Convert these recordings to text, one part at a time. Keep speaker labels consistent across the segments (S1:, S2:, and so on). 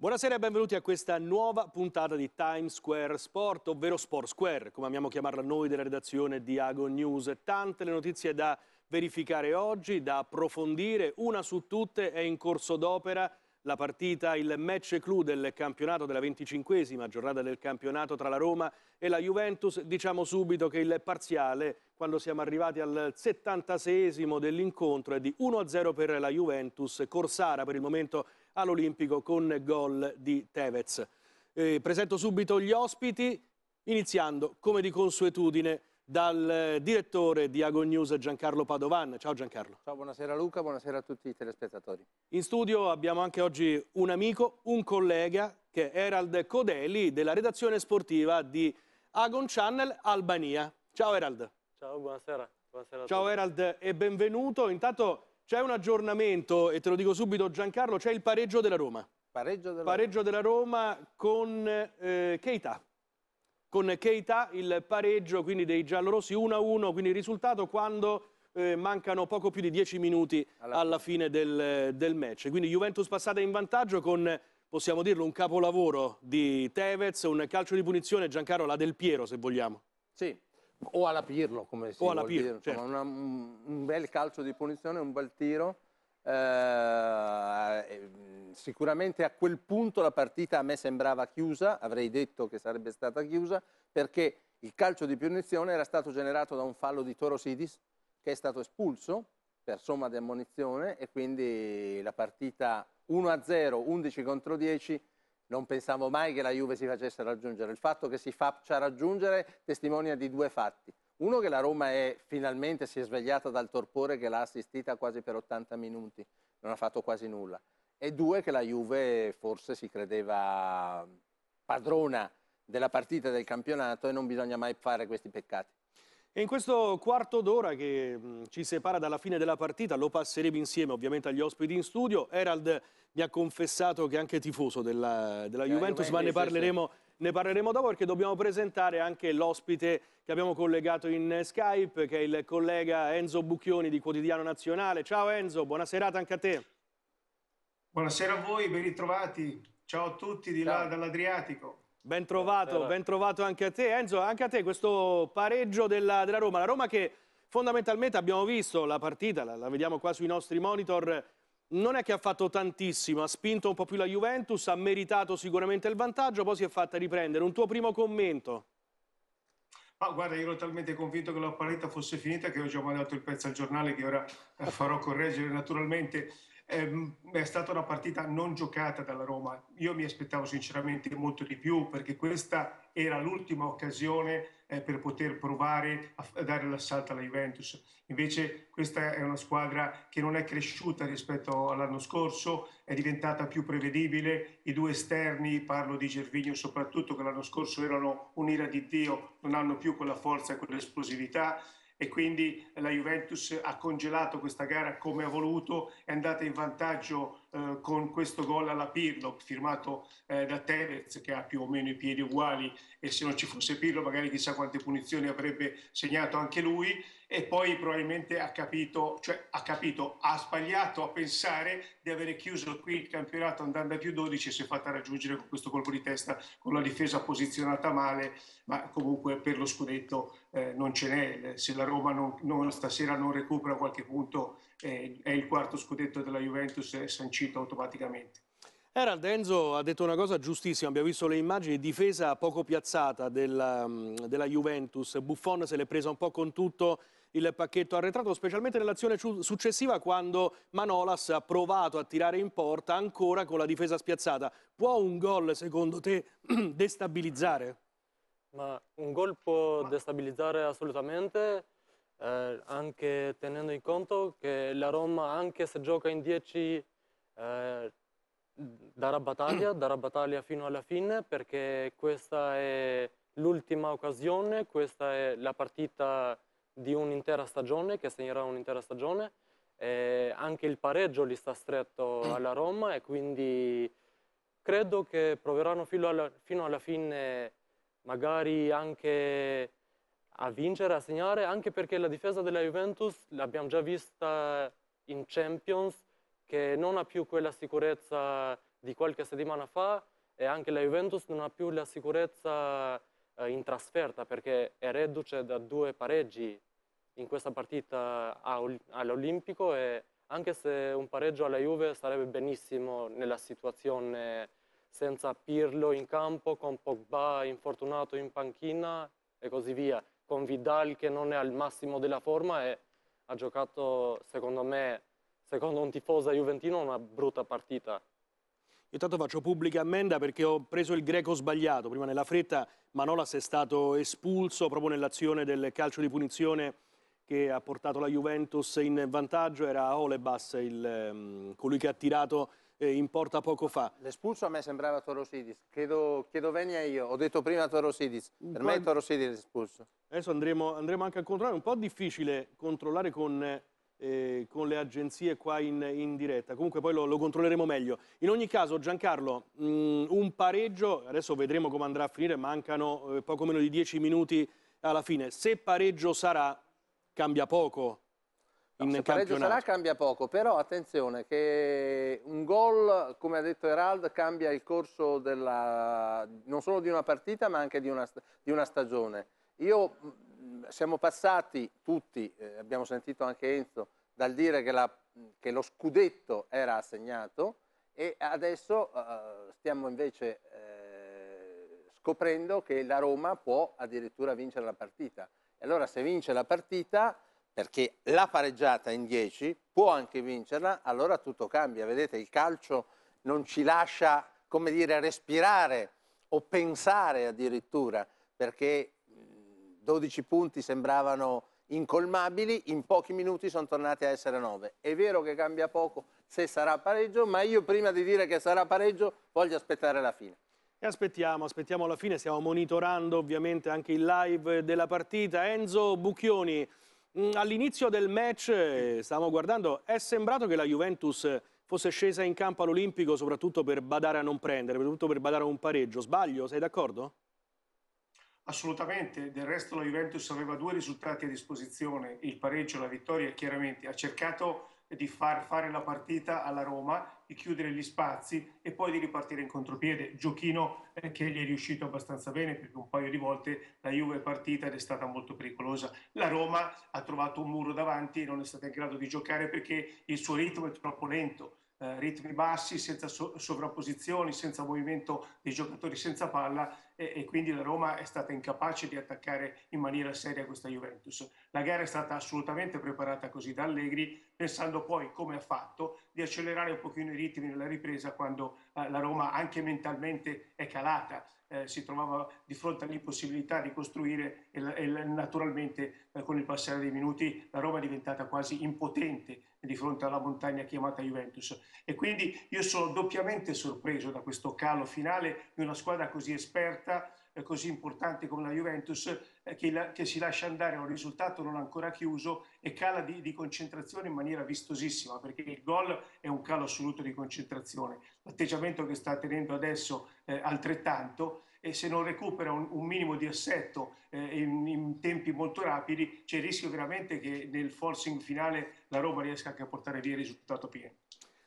S1: Buonasera e benvenuti a questa nuova puntata di Times Square Sport, ovvero Sport Square, come amiamo chiamarla noi della redazione di Ago News. Tante le notizie da verificare oggi, da approfondire, una su tutte è in corso d'opera la partita, il match clou del campionato della venticinquesima giornata del campionato tra la Roma e la Juventus. Diciamo subito che il parziale, quando siamo arrivati al 76 dell'incontro, è di 1-0 per la Juventus. Corsara per il momento all'Olimpico con gol di Tevez. Eh, presento subito gli ospiti, iniziando come di consuetudine dal eh, direttore di Agon News Giancarlo
S2: Padovan. Ciao Giancarlo. Ciao, buonasera Luca, buonasera a tutti i telespettatori.
S1: In studio abbiamo anche oggi un amico, un collega, che è Herald Codeli della redazione sportiva di Agon Channel Albania. Ciao Herald.
S3: Ciao, buonasera. buonasera Ciao Herald
S1: e benvenuto. Intanto c'è un aggiornamento, e te lo dico subito Giancarlo, c'è il pareggio della Roma. Pareggio della, pareggio della Roma con eh, Keita. Con Keita il pareggio quindi dei giallorossi 1-1, quindi il risultato quando eh, mancano poco più di 10 minuti alla, alla fine del, del match. Quindi Juventus passata in vantaggio con possiamo dirlo, un capolavoro di Tevez, un calcio di punizione, Giancarlo, la del Piero se vogliamo. Sì,
S2: o alla Pirlo, come si o alla Pirlo, dire. Certo. Una, un bel calcio di punizione, un bel tiro. Eh, sicuramente a quel punto la partita a me sembrava chiusa, avrei detto che sarebbe stata chiusa, perché il calcio di punizione era stato generato da un fallo di Toro Sidis, che è stato espulso per somma di ammonizione e quindi la partita 1-0, 11 contro 10 non pensavo mai che la Juve si facesse raggiungere. Il fatto che si faccia raggiungere testimonia di due fatti. Uno che la Roma è, finalmente si è svegliata dal torpore che l'ha assistita quasi per 80 minuti, non ha fatto quasi nulla. E due che la Juve forse si credeva padrona della partita del campionato e non bisogna mai fare questi peccati. E in questo quarto d'ora che ci
S1: separa dalla fine della partita, lo passeremo insieme ovviamente agli ospiti in studio. Herald mi ha confessato che è anche tifoso della, della Juventus, Juventus, ma ne parleremo, sì. ne parleremo dopo perché dobbiamo presentare anche l'ospite che abbiamo collegato in Skype, che è il collega Enzo Bucchioni di Quotidiano Nazionale. Ciao Enzo, buona serata anche a te.
S4: Buonasera a voi, ben ritrovati. Ciao a tutti di Ciao. là dall'Adriatico. Ben trovato, ben trovato, anche
S1: a te Enzo, anche a te questo pareggio della, della Roma, la Roma che fondamentalmente abbiamo visto la partita, la, la, vediamo qua sui nostri monitor, non è che ha fatto tantissimo, ha spinto un po' più la Juventus, ha meritato sicuramente il vantaggio, poi si è fatta riprendere. Un tuo primo commento?
S4: Ma ah, guarda, io ero talmente convinto che la paletta fosse finita che ho già mandato il pezzo al giornale che ora farò correggere naturalmente Ehm, è stata una partita non giocata dalla Roma. Io mi aspettavo sinceramente molto di più perché questa era l'ultima occasione eh, per poter provare a dare l'assalto alla Juventus. Invece questa è una squadra che non è cresciuta rispetto all'anno scorso, è diventata più prevedibile. I due esterni, parlo di Gervigno soprattutto, che l'anno scorso erano un'ira di Dio, non hanno più quella forza e quell'esplosività e quindi la Juventus ha congelato questa gara come ha voluto, è andata in vantaggio eh, con questo gol alla Pirlo, firmato eh, da Tevez che ha più o meno i piedi uguali e se non ci fosse Pirlo magari chissà quante punizioni avrebbe segnato anche lui e poi probabilmente ha capito, cioè ha capito, ha sbagliato a pensare di avere chiuso qui il campionato andando a più 12 e si è fatta raggiungere con questo colpo di testa con la difesa posizionata male, ma comunque per lo scudetto eh, non ce n'è, se la Roma non, non, stasera non recupera qualche punto eh, è il quarto scudetto della Juventus è sancito automaticamente.
S1: Herald Enzo ha detto una cosa giustissima, abbiamo visto le immagini, difesa poco piazzata della, mm, della Juventus, Buffon se l'è presa un po' con tutto, il pacchetto arretrato, specialmente nell'azione successiva quando Manolas ha provato a tirare in porta ancora con la difesa spiazzata. Può un gol, secondo te, destabilizzare?
S3: Ma un gol può destabilizzare assolutamente, eh, anche tenendo in conto che la Roma, anche se gioca in 10, eh, darà battaglia, darà battaglia fino alla fine, perché questa è l'ultima occasione, questa è la partita di un'intera stagione, che segnerà un'intera stagione. Eh, anche il pareggio li sta stretto mm. alla Roma e quindi credo che proveranno fino alla, fino alla fine magari anche a vincere, a segnare, anche perché la difesa della Juventus l'abbiamo già vista in Champions, che non ha più quella sicurezza di qualche settimana fa e anche la Juventus non ha più la sicurezza eh, in trasferta perché è reduce da due pareggi in questa partita all'Olimpico e anche se un pareggio alla Juve sarebbe benissimo nella situazione senza Pirlo in campo, con Pogba infortunato in panchina e così via, con Vidal che non è al massimo della forma e ha giocato secondo me, secondo un tifoso juventino, una brutta partita.
S1: Intanto faccio pubblica ammenda perché ho preso il greco sbagliato. Prima nella fretta Manolas è stato espulso proprio nell'azione del calcio di punizione che ha portato la Juventus in vantaggio. Era Olebas, il, ehm, colui che ha tirato eh, in porta poco
S2: fa. L'espulso a me sembrava Torosidis. Chiedo, chiedo venia io. Ho detto prima Torosidis. Per me è Torosidis l'espulso.
S1: Adesso andremo, andremo anche a controllare. È un po' difficile controllare con eh, eh, con le agenzie qua in, in diretta. Comunque poi lo, lo, controlleremo meglio. In ogni caso, Giancarlo, mh, mm, un pareggio, adesso vedremo come andrà a finire, mancano eh, poco meno di dieci minuti alla fine. Se pareggio sarà, cambia poco. No, in se pareggio sarà
S2: cambia poco, però attenzione che un gol, come ha detto Herald, cambia il corso della, non solo di una partita ma anche di una, di una stagione. Io siamo passati tutti, eh, abbiamo sentito anche Enzo, dal dire che, la, che, lo scudetto era assegnato e adesso eh, stiamo invece eh, scoprendo che la Roma può addirittura vincere la partita. E allora se vince la partita, perché la pareggiata in 10, può anche vincerla, allora tutto cambia. Vedete, il calcio non ci lascia, come dire, respirare o pensare addirittura, perché 12 punti sembravano incolmabili, in pochi minuti sono tornati a essere 9. È vero che cambia poco se sarà pareggio, ma io prima di dire che sarà pareggio voglio aspettare la fine.
S1: E aspettiamo, aspettiamo la fine, stiamo monitorando ovviamente anche il live della partita. Enzo Bucchioni, mm, all'inizio del match, eh, stavamo guardando, è sembrato che la Juventus fosse scesa in campo all'Olimpico soprattutto per badare a non prendere, soprattutto per badare a un pareggio. Sbaglio? Sei d'accordo?
S4: Assolutamente, del resto la Juventus aveva due risultati a disposizione, il pareggio e la vittoria chiaramente, ha cercato di far fare la partita alla Roma, di chiudere gli spazi e poi di ripartire in contropiede, giochino eh, che gli è riuscito abbastanza bene perché un paio di volte la Juve è partita ed è stata molto pericolosa. La Roma ha trovato un muro davanti e non è stata in grado di giocare perché il suo ritmo è troppo lento. Eh, ritmi bassi, senza so- sovrapposizioni, senza movimento dei giocatori senza palla e, e, quindi la Roma è stata incapace di attaccare in maniera seria questa Juventus. La gara è stata assolutamente preparata così da Allegri, pensando poi, come ha fatto, di accelerare un pochino i ritmi nella ripresa quando eh, la Roma anche mentalmente è calata eh, si trovava di fronte all'impossibilità di costruire e, e naturalmente eh, con il passare dei minuti la Roma è diventata quasi impotente di fronte alla montagna chiamata Juventus e quindi io sono doppiamente sorpreso da questo calo finale di una squadra così esperta, eh, così importante come la Juventus eh, che, la, che, si lascia andare a un risultato non ancora chiuso e cala di, di concentrazione in maniera vistosissima perché il gol è un calo assoluto di concentrazione, l'atteggiamento che sta tenendo adesso eh, altrettanto e se non recupera un, un minimo di assetto eh, in, in, tempi molto rapidi c'è il rischio veramente che nel forcing finale la Roma riesca anche a portare via il risultato pieno.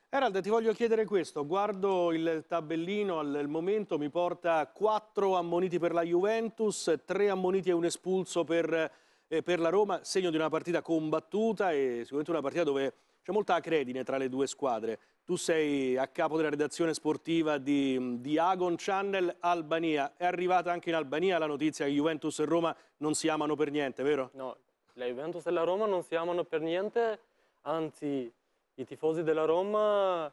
S1: Herald, ti voglio chiedere questo. Guardo il tabellino al momento, mi porta quattro ammoniti per la Juventus, tre ammoniti e un espulso per, eh, per la Roma, segno di una partita combattuta e sicuramente una partita dove c'è molta acredine tra le due squadre. Tu sei a capo della redazione sportiva di, di Agon Channel Albania. È arrivata anche in Albania la notizia che Juventus e Roma non si amano per niente, vero?
S3: No, la Juventus e la Roma non si amano per niente, anzi i tifosi della Roma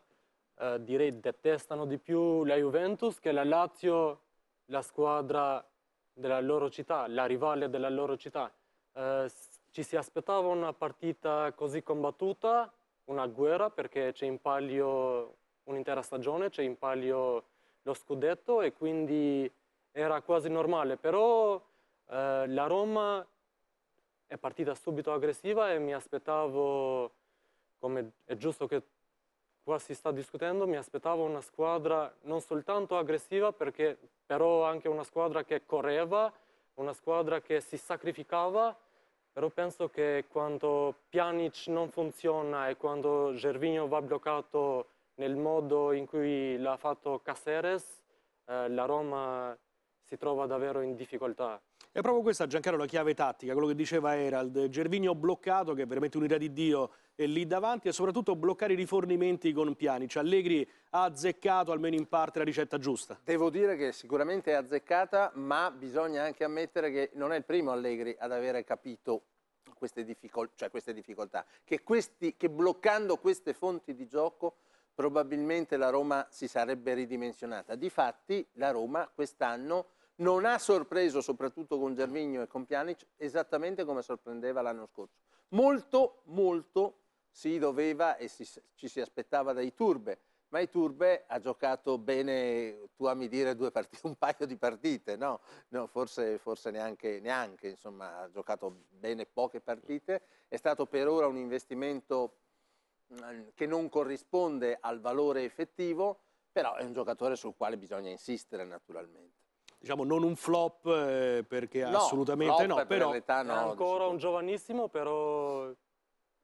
S3: eh, direi detestano di più la Juventus che la Lazio, la squadra della loro città, la rivale della loro città. Eh, ci si aspettava una partita così combattuta, una guerra perché c'è in palio un'intera stagione, c'è in palio lo scudetto e quindi era quasi normale, però eh, la Roma è partita subito aggressiva e mi aspettavo, come è giusto che qua si sta discutendo, mi aspettavo una squadra non soltanto aggressiva, perché, però anche una squadra che correva, una squadra che si sacrificava però penso che quando Pjanic non funziona e quando Gervinho va bloccato nel modo in cui l'ha fatto Caceres, eh, la Roma si trova davvero in difficoltà.
S1: È proprio questa, Giancarlo, la chiave tattica, quello che diceva Herald. Gervinho bloccato, che è veramente un'idea di Dio lì davanti e soprattutto bloccare i rifornimenti con Pjanic. Cioè, Allegri ha azzeccato almeno in parte la ricetta giusta.
S2: Devo dire che sicuramente è azzeccata, ma bisogna anche ammettere che non è il primo Allegri ad avere capito queste, difficol cioè queste difficoltà, che, questi, che bloccando queste fonti di gioco probabilmente la Roma si sarebbe ridimensionata. Difatti la Roma quest'anno non ha sorpreso, soprattutto con Gervigno e con Pjanic, esattamente come sorprendeva l'anno scorso. Molto, molto si doveva e si, ci si aspettava dai Turbe, ma i Turbe ha giocato bene, tu a mi dire, partite, un paio di partite, no? no forse, forse neanche, neanche, insomma, ha giocato bene poche partite, è stato per ora un investimento mm, che non corrisponde al valore effettivo, però è un giocatore sul quale bisogna
S3: insistere naturalmente.
S1: Diciamo non un flop eh, perché
S3: no, assolutamente flop no, per però è ancora diciamo. un giovanissimo, però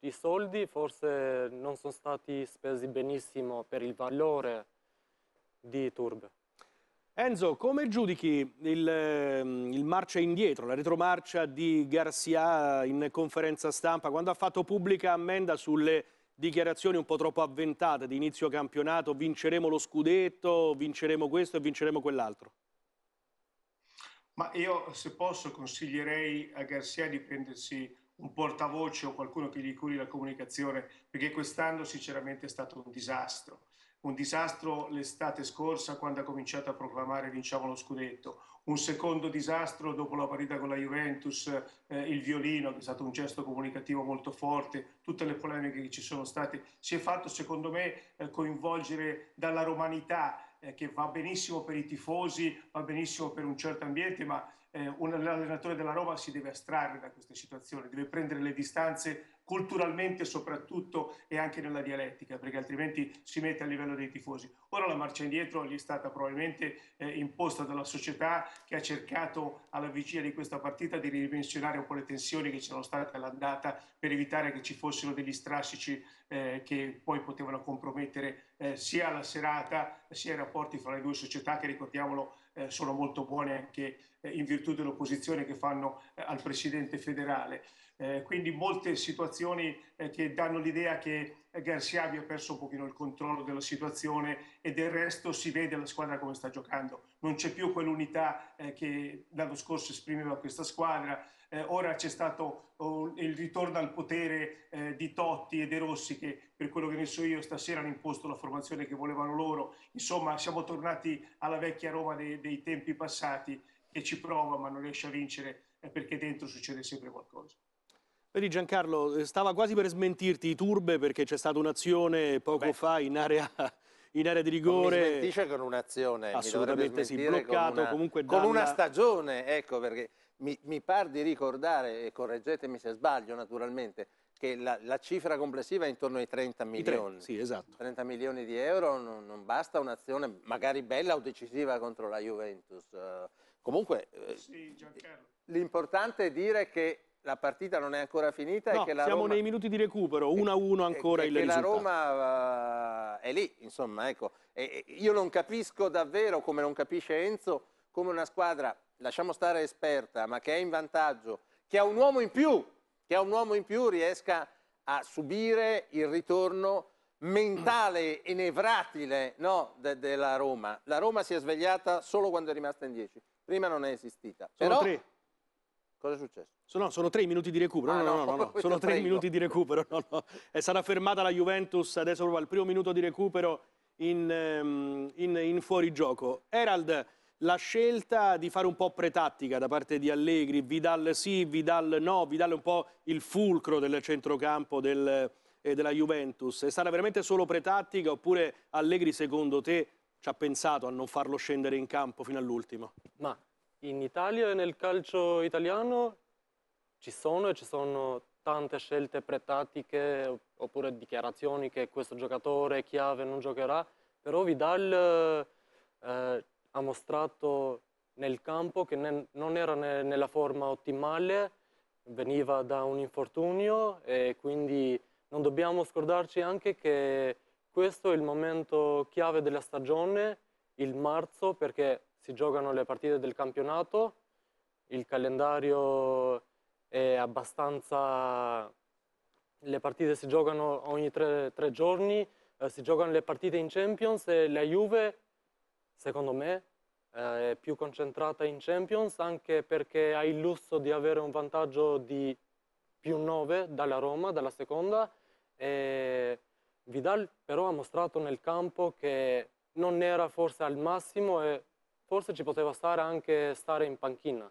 S3: i soldi forse non sono stati spesi benissimo per il valore di Turb.
S1: Enzo, come giudichi il, ehm, il, marcia indietro, la retromarcia di Garcia in conferenza stampa quando ha fatto pubblica ammenda sulle dichiarazioni un po' troppo avventate di inizio campionato, vinceremo lo scudetto, vinceremo questo e vinceremo quell'altro?
S4: Ma io, se posso, consiglierei a Garcia di prendersi un portavoce o qualcuno che gli curi la comunicazione, perché quest'anno sinceramente è stato un disastro. Un disastro l'estate scorsa quando ha cominciato a proclamare vinciamo lo scudetto, un secondo disastro dopo la partita con la Juventus, eh, il violino che è stato un gesto comunicativo molto forte, tutte le polemiche che ci sono state, si è fatto secondo me eh, coinvolgere dalla romanità eh, che va benissimo per i tifosi, va benissimo per un certo ambiente, ma eh, un allenatore della Roma si deve astrarre da questa situazione, deve prendere le distanze culturalmente soprattutto e anche nella dialettica, perché altrimenti si mette a livello dei tifosi. Ora la marcia indietro gli è stata probabilmente eh, imposta dalla società che ha cercato alla vigilia di questa partita di ridimensionare un po' le tensioni che c'erano state all'andata per evitare che ci fossero degli strascici eh, che poi potevano compromettere eh, sia la serata sia i rapporti fra le due società che ricordiamolo eh, sono molto buone anche eh, in virtù dell'opposizione che fanno eh, al Presidente federale. Eh, quindi molte situazioni eh, che danno l'idea che Garcia abbia perso un pochino il controllo della situazione e del resto si vede la squadra come sta giocando. Non c'è più quell'unità eh, che l'anno scorso esprimeva questa squadra, eh, ora c'è stato oh, il ritorno al potere eh, di Totti e De Rossi che per quello che ne so io stasera hanno imposto la formazione che volevano loro, insomma siamo tornati alla vecchia Roma dei, dei tempi passati che ci prova ma non riesce a vincere eh, perché dentro succede sempre qualcosa.
S1: Vedi Giancarlo, eh, stava quasi per smentirti i turbe perché c'è stata un'azione poco Beh. fa in area in area di rigore. Non mi smentisce
S2: con un'azione, assolutamente mi sì, bloccato una, comunque Dalla... con una stagione, ecco perché mi, mi par di ricordare, e correggetemi se sbaglio naturalmente, che la, la, cifra complessiva è intorno ai 30 milioni. 30, sì, esatto. 30 milioni di euro non, non basta un'azione magari bella o decisiva contro la Juventus. Uh, comunque, eh, sì, l'importante è dire che la partita non è ancora finita no, e che la siamo Roma... nei
S1: minuti di recupero, 1-1 ancora e, il e risultato. la
S2: Roma uh, è lì, insomma, ecco. e io non capisco davvero, come non capisce Enzo, come una squadra lasciamo stare esperta, ma che è in vantaggio, che ha un uomo in più, che ha un uomo in più riesca a subire il ritorno mentale e nevratile no, de della Roma. La Roma si è svegliata solo quando è rimasta in 10. Prima non è esistita. Sono Però, tre. Cosa è successo?
S1: Sono, sono, tre minuti di recupero. Ah, no, no, no, no, no. sono tre prego. minuti di recupero. No, no. È eh, stata fermata la Juventus adesso al primo minuto di recupero in, ehm, in, in fuorigioco. Herald la scelta di fare un po' pretattica da parte di Allegri, Vidal sì, Vidal no, Vidal è un po' il fulcro del centrocampo del, eh, della Juventus, è stata veramente solo pretattica oppure Allegri secondo te ci ha pensato a non farlo scendere in campo fino all'ultimo?
S3: Ma in Italia e nel calcio italiano ci sono e ci sono tante scelte pretattiche oppure dichiarazioni che questo giocatore chiave non giocherà, però Vidal... Eh, ha mostrato nel campo che ne, non era ne, nella forma ottimale, veniva da un infortunio e quindi non dobbiamo scordarci anche che questo è il momento chiave della stagione, il marzo, perché si giocano le partite del campionato, il calendario è abbastanza... le partite si giocano ogni tre, tre giorni, eh, si giocano le partite in Champions e la Juve secondo me, eh, è più concentrata in Champions anche perché ha il lusso di avere un vantaggio di più 9 dalla Roma, dalla seconda. E Vidal però ha mostrato nel campo che non era forse al massimo e forse ci poteva stare anche stare in panchina.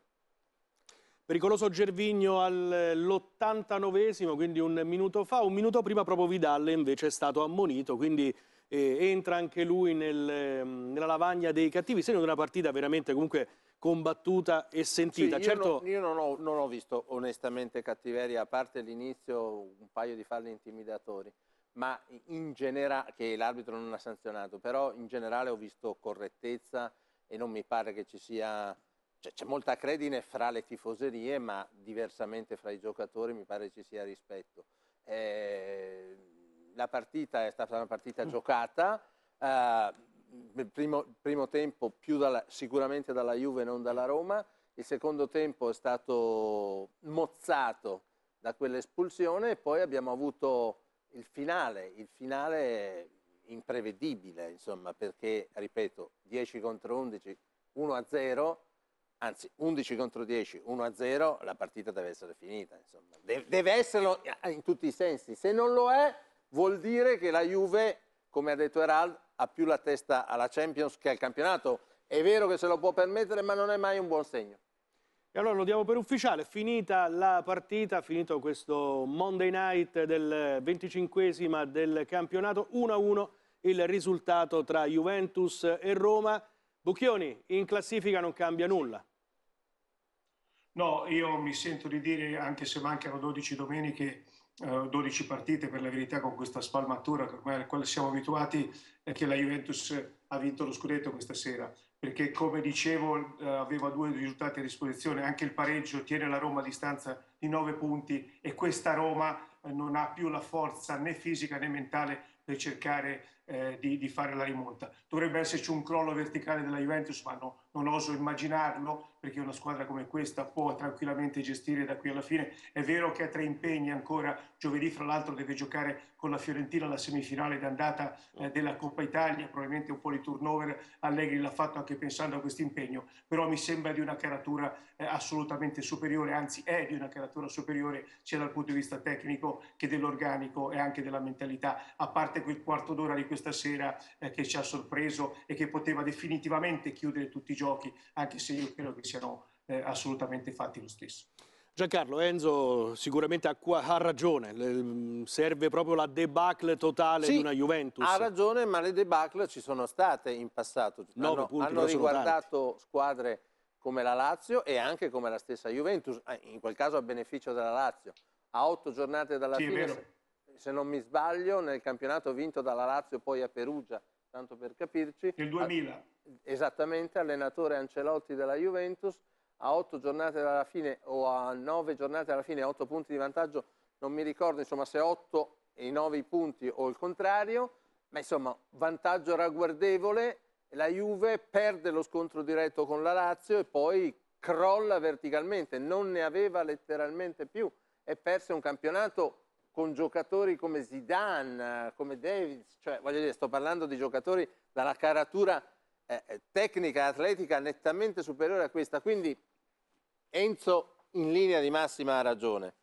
S1: Pericoloso Gervigno all'89esimo, eh, quindi un minuto fa. Un minuto prima proprio Vidal invece è stato ammonito, quindi eh, entra anche lui nel, mm, nella lavagna dei cattivi, segno di una partita veramente comunque combattuta e sentita. Sì, io certo... non,
S2: io non ho, non ho visto onestamente cattiveria, a parte l'inizio un paio di falli intimidatori, ma in generale, che l'arbitro non ha sanzionato, però in generale ho visto correttezza e non mi pare che ci sia... Cioè, c'è molta credine fra le tifoserie, ma diversamente fra i giocatori mi pare ci sia rispetto. Eh, la partita è stata una partita mm. giocata, eh, il primo, primo, tempo dalla, sicuramente dalla Juve non dalla mm. Roma, il secondo tempo è stato mozzato da quell'espulsione e poi abbiamo avuto il finale, il finale imprevedibile insomma perché ripeto 10 contro 11, 1 a 0 anzi 11 contro 10, 1 a 0, la partita deve essere finita. Insomma. Deve, deve esserlo in tutti i sensi. Se non lo è, Vuol dire che la Juve, come ha detto Herald, ha più la testa alla Champions che al campionato. È vero che se lo può permettere, ma non è mai un buon segno. E allora lo diamo per
S1: ufficiale, finita la partita, finito questo Monday night del 25 del campionato, 1-1 il risultato tra Juventus e Roma. Bucchioni, in classifica non cambia nulla.
S4: No, io mi sento di dire, anche se mancano 12 domeniche, 12 eh, partite per la verità con questa spalmatura alla quale siamo abituati è che la Juventus ha vinto lo scudetto questa sera perché come dicevo eh, aveva due risultati a disposizione anche il pareggio tiene la Roma a distanza di 9 punti e questa Roma eh, non ha più la forza né fisica né mentale per cercare eh, di, di, fare la rimonta. Dovrebbe esserci un crollo verticale della Juventus, ma no, non oso immaginarlo, perché una squadra come questa può tranquillamente gestire da qui alla fine. È vero che ha tre impegni ancora, giovedì fra l'altro deve giocare con la Fiorentina la semifinale d'andata eh, della Coppa Italia, probabilmente un po' di turnover, Allegri l'ha fatto anche pensando a questo impegno, però mi sembra di una caratura eh, assolutamente superiore, anzi è di una caratura superiore sia dal punto di vista tecnico che dell'organico e anche della mentalità, a parte quel quarto d'ora di questo questa sera eh, che ci ha sorpreso e che poteva definitivamente chiudere tutti i giochi, anche se io credo che siano eh, assolutamente fatti lo stesso.
S1: Giancarlo, Enzo sicuramente ha, ragione, mm, serve proprio la debacle totale sì, di una Juventus. ha
S2: ragione, ma le debacle ci sono state in passato. Nove hanno, punti, hanno riguardato squadre come la Lazio e anche come la stessa Juventus, ah, in quel caso a beneficio della Lazio. A otto giornate dalla sì, fine se non mi sbaglio, nel campionato vinto dalla Lazio poi a Perugia, tanto per capirci. Il 2000. Esattamente, allenatore Ancelotti della Juventus, a otto giornate dalla fine o a nove giornate dalla fine, a otto punti di vantaggio, non mi ricordo insomma se otto e 9 punti o il contrario, ma insomma vantaggio ragguardevole, la Juve perde lo scontro diretto con la Lazio e poi crolla verticalmente, non ne aveva letteralmente più e perse un campionato con giocatori come Zidane, come Davis, cioè voglio dire, sto parlando di giocatori dalla caratura eh, eh tecnica, atletica nettamente superiore a questa, quindi Enzo in linea di massima ha ragione,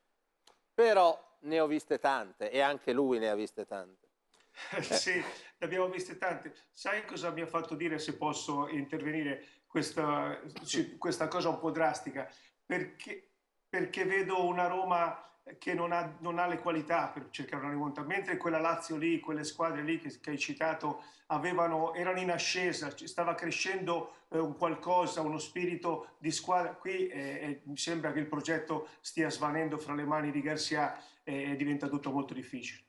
S2: però ne ho viste tante e anche lui ne ha viste tante.
S4: sì, eh. ne abbiamo viste tante. Sai cosa mi ha fatto dire, se posso intervenire, questa, questa cosa un po' drastica? Perché, perché vedo una Roma che non ha, non ha, le qualità per cercare una rimonta, mentre quella Lazio lì, quelle squadre lì che, che hai citato avevano, erano in ascesa, stava crescendo eh, un qualcosa, uno spirito di squadra, qui eh, eh, mi sembra che il progetto stia svanendo fra le mani di Garcia e eh, diventa tutto molto difficile.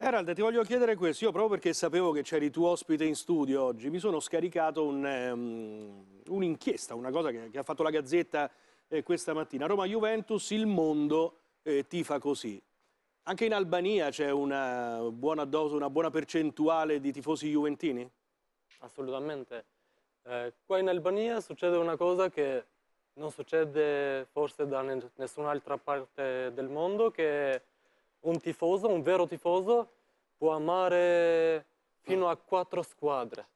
S1: Erald, ti voglio chiedere questo, io proprio perché sapevo che c'eri tu ospite in studio oggi, mi sono scaricato ehm, un'inchiesta, um, un una cosa che, che, ha fatto la Gazzetta eh, questa mattina, Roma-Juventus, il mondo eh, tifa così. Anche in Albania c'è una buona dose, una buona percentuale di tifosi juventini?
S3: Assolutamente. Eh, qua in Albania succede una cosa che non succede forse da nessun'altra parte del mondo, che un tifoso, un vero tifoso, può amare fino a quattro squadre.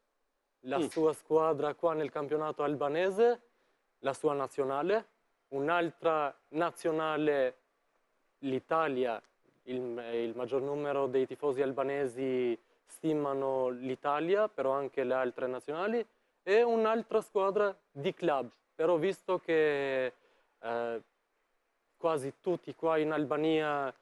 S3: La mm. sua squadra qua nel campionato albanese, la sua nazionale, un'altra nazionale l'Italia, il, il, maggior numero dei tifosi albanesi stimano l'Italia, però anche le altre nazionali, e un'altra squadra di club. Però visto che eh, quasi tutti qua in Albania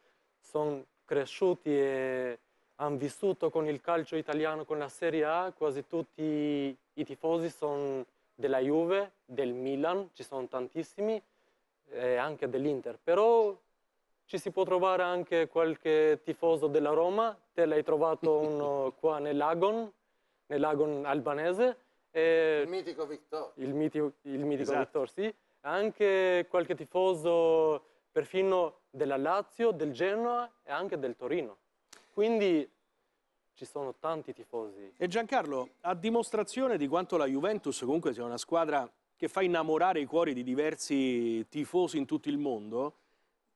S3: sono cresciuti e hanno vissuto con il calcio italiano, con la Serie A, quasi tutti i tifosi sono della Juve, del Milan, ci sono tantissimi, e anche dell'Inter. Però ci si può trovare anche qualche tifoso della Roma, te l'hai trovato uno qua nell'Agon, nell'Agon albanese. il
S2: mitico Victor. Il,
S3: mitico, il mitico esatto. Victor, sì. Anche qualche tifoso perfino della Lazio, del Genoa e anche del Torino. Quindi ci sono tanti tifosi. E Giancarlo, a dimostrazione di quanto
S1: la Juventus comunque sia una squadra che fa innamorare i cuori di diversi tifosi in tutto il mondo,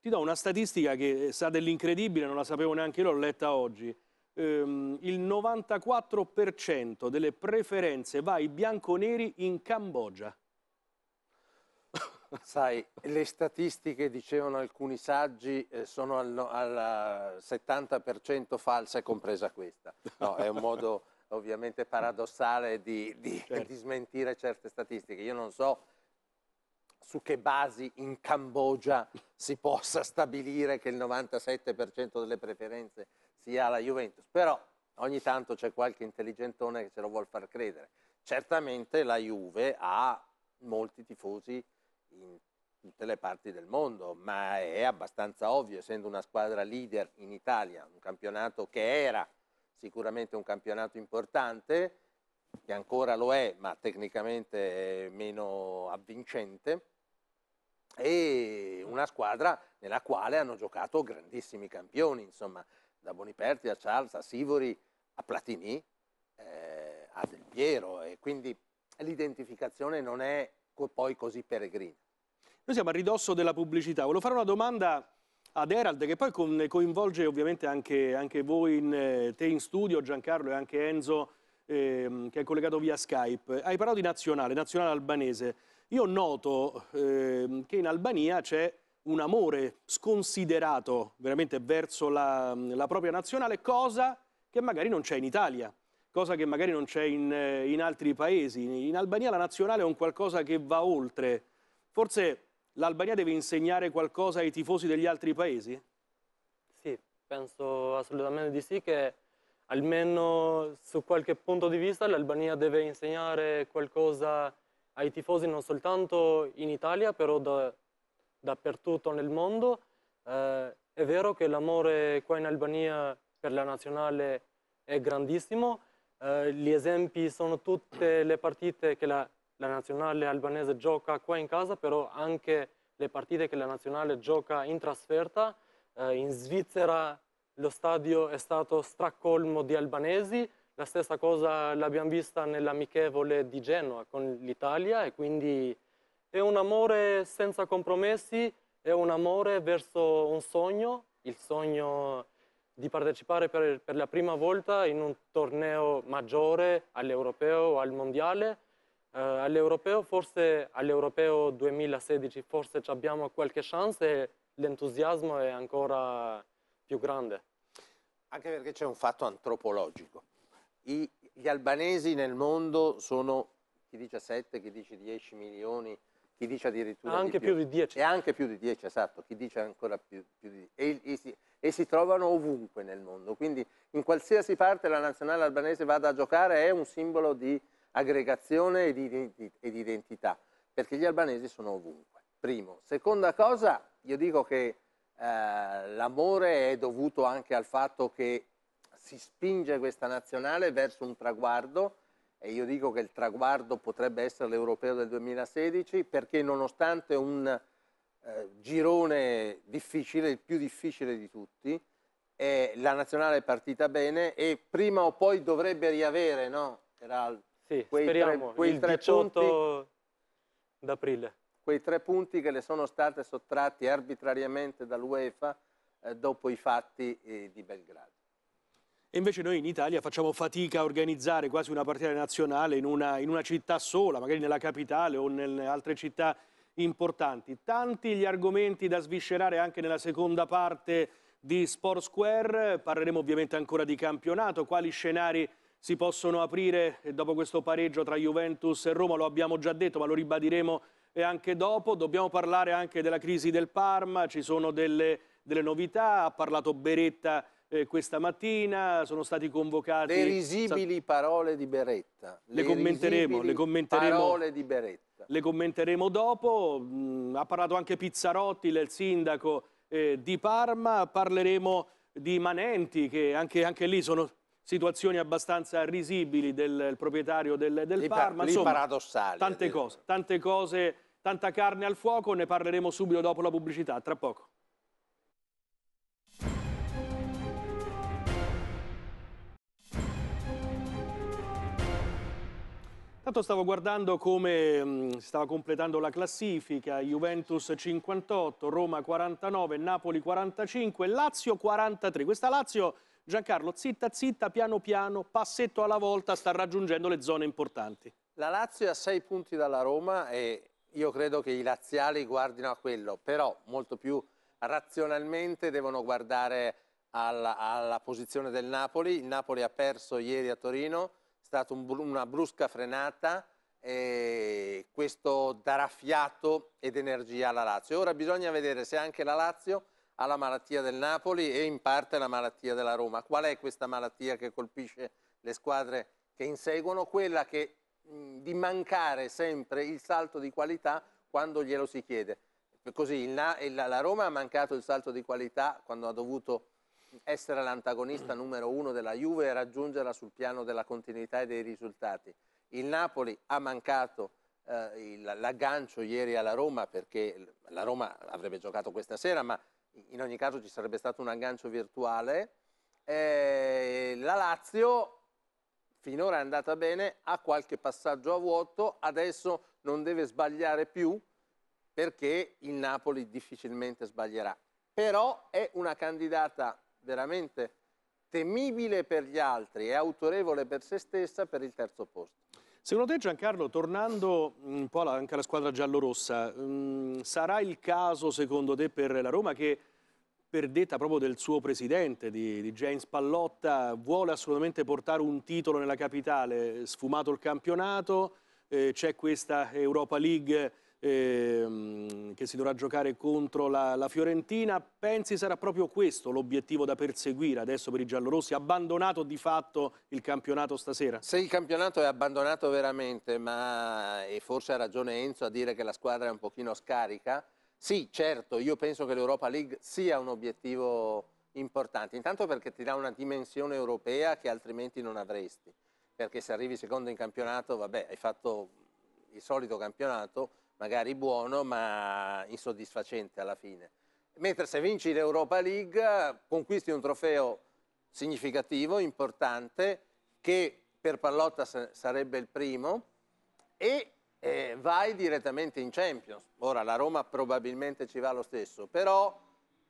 S1: ti do una statistica che eh, sa dell'incredibile, non la sapevo neanche io, l'ho letta oggi. Ehm, il 94% delle preferenze va ai bianconeri in Cambogia.
S2: Sai, le statistiche, dicevano alcuni saggi, eh, sono al, al 70% eh, false, compresa questa. No, è un modo ovviamente paradossale di, di, certo. di smentire certe statistiche. Io non so su che basi in Cambogia si possa stabilire che il 97% delle preferenze sia la Juventus, però ogni tanto c'è qualche intelligentone che ce lo vuol far credere. Certamente la Juve ha molti tifosi in tutte le parti del mondo, ma è abbastanza ovvio, essendo una squadra leader in Italia, un campionato che era sicuramente un campionato importante, che ancora lo è, ma tecnicamente meno avvincente, e una squadra nella quale hanno giocato grandissimi campioni, insomma, da Boniperti a Charles, a Sivori, a Platini, eh, a Del Piero, e quindi l'identificazione non è poi così peregrina.
S1: Noi siamo a ridosso della pubblicità, volevo fare una domanda ad Herald che poi con, coinvolge ovviamente anche, anche voi, in, eh, te in studio, Giancarlo e anche Enzo, eh, che è collegato via Skype. Hai parlato di nazionale, nazionale albanese. Io noto eh, che in Albania c'è un amore sconsiderato veramente verso la, la, propria nazionale, cosa che magari non c'è in Italia, cosa che magari non c'è in, eh, in, altri paesi. In Albania la nazionale è un qualcosa che va oltre. Forse l'Albania deve insegnare qualcosa ai tifosi degli altri paesi?
S3: Sì, penso assolutamente di sì che almeno su qualche punto di vista l'Albania deve insegnare qualcosa ai tifosi non soltanto in Italia, però da, dappertutto nel mondo. Eh, è vero che l'amore qua in Albania per la nazionale è grandissimo, eh, gli esempi sono tutte le partite che la, la, nazionale albanese gioca qua in casa, però anche le partite che la nazionale gioca in trasferta. Eh, in Svizzera lo stadio è stato stracolmo di albanesi, la stessa cosa l'abbiamo vista nell'amichevole di Genoa con l'Italia e quindi è un amore senza compromessi, è un amore verso un sogno, il sogno di partecipare per, per la prima volta in un torneo maggiore all'europeo o al mondiale. Uh, all'europeo, forse all'europeo 2016 forse abbiamo qualche chance e l'entusiasmo è ancora più grande. Anche
S2: perché c'è un fatto antropologico i, gli albanesi nel mondo sono chi dice 7, chi dice 10 milioni, chi dice addirittura anche di più, più, di 10. E anche più di 10, esatto, chi dice ancora più, più di 10. E, e, e, si trovano ovunque nel mondo, quindi in qualsiasi parte la nazionale albanese vada a giocare è un simbolo di aggregazione e di, di, e di identità, perché gli albanesi sono ovunque, primo. Seconda cosa, io dico che eh, l'amore è dovuto anche al fatto che si spinge questa nazionale verso un traguardo e io dico che il traguardo potrebbe essere l'europeo del 2016 perché nonostante un eh, girone difficile, il più difficile di tutti, eh, la nazionale è partita bene e prima o poi dovrebbe riavere no? Era sì, quei speriamo, tre, quei il tre 18 d'aprile. Quei tre punti che le sono state sottratti arbitrariamente dall'UEFA eh, dopo i fatti eh, di Belgrado.
S1: E invece noi in Italia facciamo fatica a organizzare quasi una partita nazionale in una, in una città sola, magari nella capitale o in altre città importanti. Tanti gli argomenti da sviscerare anche nella seconda parte di Sport Square. Parleremo ovviamente ancora di campionato, quali scenari si possono aprire dopo questo pareggio tra Juventus e Roma, lo abbiamo già detto ma lo ribadiremo anche dopo. Dobbiamo parlare anche della crisi del Parma, ci sono delle, delle novità, ha parlato Beretta eh, questa mattina, sono stati convocati... Le risibili
S2: parole di Beretta. Le, le commenteremo, le commenteremo... Parole di Beretta.
S1: Le commenteremo dopo, mm, ha parlato anche Pizzarotti, il sindaco eh, di Parma, parleremo di Manenti che anche, anche lì sono situazioni abbastanza risibili del proprietario del, del Parma. Insomma, paradossali. Tante cose, tante cose, tanta carne al fuoco, ne parleremo subito dopo la pubblicità, tra poco. Tanto stavo guardando come mm, si stava completando la classifica, Juventus 58, Roma 49, Napoli 45, Lazio 43. Questa Lazio, Giancarlo, zitta zitta, piano piano, passetto alla volta, sta raggiungendo le zone importanti.
S2: La Lazio è a 6 punti dalla Roma e io credo che i laziali guardino a quello, però molto più razionalmente devono guardare alla, alla posizione del Napoli. Il Napoli ha perso ieri a Torino, stata un, una brusca frenata e questo darà fiato ed energia alla Lazio. ora bisogna vedere se anche la Lazio ha la malattia del Napoli e in parte la malattia della Roma. Qual è questa malattia che colpisce le squadre che inseguono? Quella che, mh, di mancare sempre il salto di qualità quando glielo si chiede. Così la, la Roma ha mancato il salto di qualità quando ha dovuto essere l'antagonista numero uno della Juve e raggiungerla sul piano della continuità e dei risultati. Il Napoli ha mancato eh, l'aggancio ieri alla Roma perché la Roma avrebbe giocato questa sera, ma in ogni caso ci sarebbe stato un aggancio virtuale. Eh, la Lazio finora è andata bene, ha qualche passaggio a vuoto, adesso non deve sbagliare più perché il Napoli difficilmente sbaglierà. Però è una candidata veramente temibile per gli altri e autorevole per se stessa per il terzo posto. Secondo te Giancarlo,
S1: tornando un po' anche alla squadra giallorossa, mm, sarà il caso secondo te per la Roma che per detta proprio del suo presidente, di, di, James Pallotta, vuole assolutamente portare un titolo nella capitale, sfumato il campionato, eh, c'è questa Europa League ehm, che si dovrà giocare contro la, la Fiorentina. Pensi sarà proprio questo l'obiettivo da perseguire adesso per i giallorossi?
S2: Abbandonato di fatto il campionato stasera? Se il campionato è abbandonato veramente, ma e forse ha ragione Enzo a dire che la squadra è un pochino scarica, sì, certo, io penso che l'Europa League sia un obiettivo importante, intanto perché ti dà una dimensione europea che altrimenti non avresti, perché se arrivi secondo in campionato, vabbè, hai fatto il solito campionato, magari buono ma insoddisfacente alla fine. Mentre se vinci l'Europa League conquisti un trofeo significativo, importante, che per Pallotta sarebbe il primo, e eh, vai direttamente in Champions. Ora la Roma probabilmente ci va lo stesso, però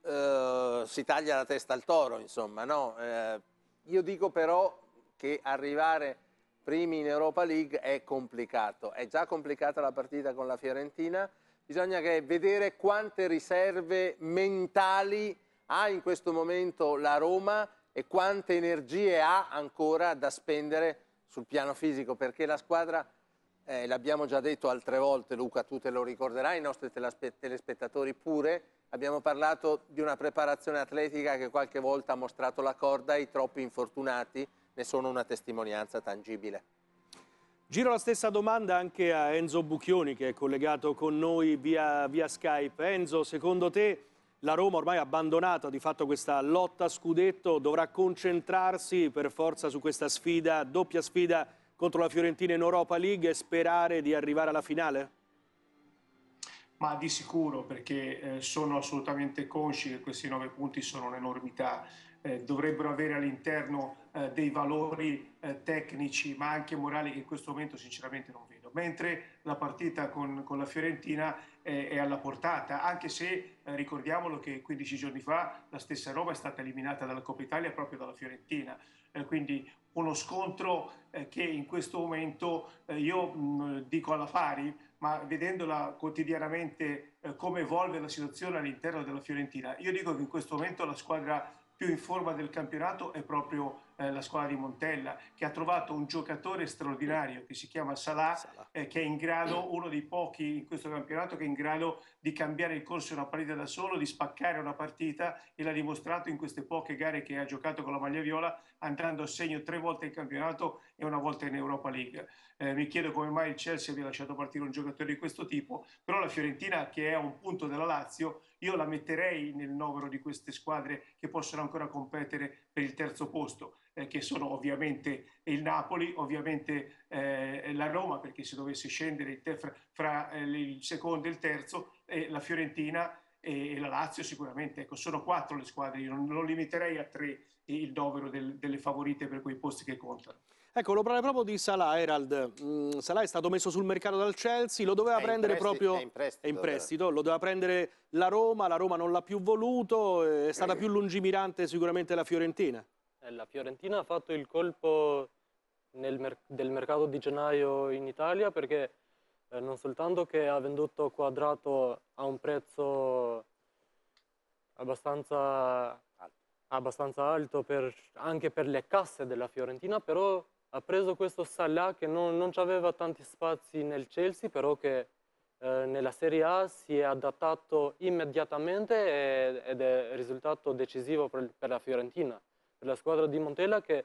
S2: eh, si taglia la testa al toro, insomma. No? Eh, io dico però che arrivare primi in Europa League è complicato. È già complicata la partita con la Fiorentina, bisogna vedere quante riserve mentali ha in questo momento la Roma e quante energie ha ancora da spendere sul piano fisico, perché la squadra, eh, l'abbiamo già detto altre volte Luca, tu te lo ricorderai, i nostri telespettatori pure, abbiamo parlato di una preparazione atletica che qualche volta ha mostrato la corda ai troppi infortunati, ne sono una testimonianza tangibile.
S1: Giro la stessa domanda anche a Enzo Bucchioni che è collegato con noi via, via Skype. Enzo, secondo te la Roma ormai ha abbandonato di fatto questa lotta scudetto, dovrà concentrarsi per forza su questa sfida, doppia sfida contro la Fiorentina in Europa League e sperare di arrivare alla finale?
S4: Ma di sicuro perché eh, sono assolutamente consci che questi nove punti sono un'enormità eh, dovrebbero avere all'interno eh, dei valori eh, tecnici ma anche morali che in questo momento sinceramente non vedo. Mentre la partita con, con la Fiorentina eh, è alla portata, anche se eh, ricordiamolo che 15 giorni fa la stessa Roma è stata eliminata dalla Coppa Italia proprio dalla Fiorentina. Eh, quindi uno scontro che in questo momento io mh, mm, dico alla pari, ma vedendola quotidianamente come evolve la situazione all'interno della Fiorentina, io dico che in questo momento la squadra più in forma del campionato è proprio eh, la squadra di Montella, che ha trovato un giocatore straordinario che si chiama Salah, Salah. Eh, che è in grado, uno dei pochi in questo campionato, che è in grado di cambiare il corso di una partita da solo, di spaccare una partita e l'ha dimostrato in queste poche gare che ha giocato con la maglia viola, andando a segno tre volte in campionato e una volta in Europa League. Eh, mi chiedo come mai il Chelsea abbia lasciato partire un giocatore di questo tipo, però la Fiorentina, che è a un punto della Lazio, io la metterei nel novero di queste squadre che possono ancora competere per il terzo posto, eh, che sono ovviamente il Napoli, ovviamente eh, la Roma, perché se dovesse scendere fra, fra eh, il secondo e il terzo, la Fiorentina e, la Lazio sicuramente. Ecco, sono quattro le squadre, io non, non limiterei a tre il novero del, delle favorite per quei posti che contano.
S1: Ecco, lo parlare proprio di Salah, Herald. Mm, Salah è stato messo sul mercato dal Chelsea, lo doveva è prendere in proprio... È in prestito. È in prestito lo doveva prendere la Roma, la Roma non l'ha più voluto, è stata più lungimirante sicuramente la Fiorentina.
S3: Eh, la Fiorentina ha fatto il colpo mer del mercato di gennaio in Italia perché eh, non soltanto che ha venduto Quadrato a un prezzo abbastanza alto, abbastanza alto per, anche per le casse della Fiorentina, però ha preso questo Salah che non, non aveva tanti spazi nel Chelsea, però che eh, nella Serie A si è adattato immediatamente ed è risultato decisivo per, per, la Fiorentina, per la squadra di Montella che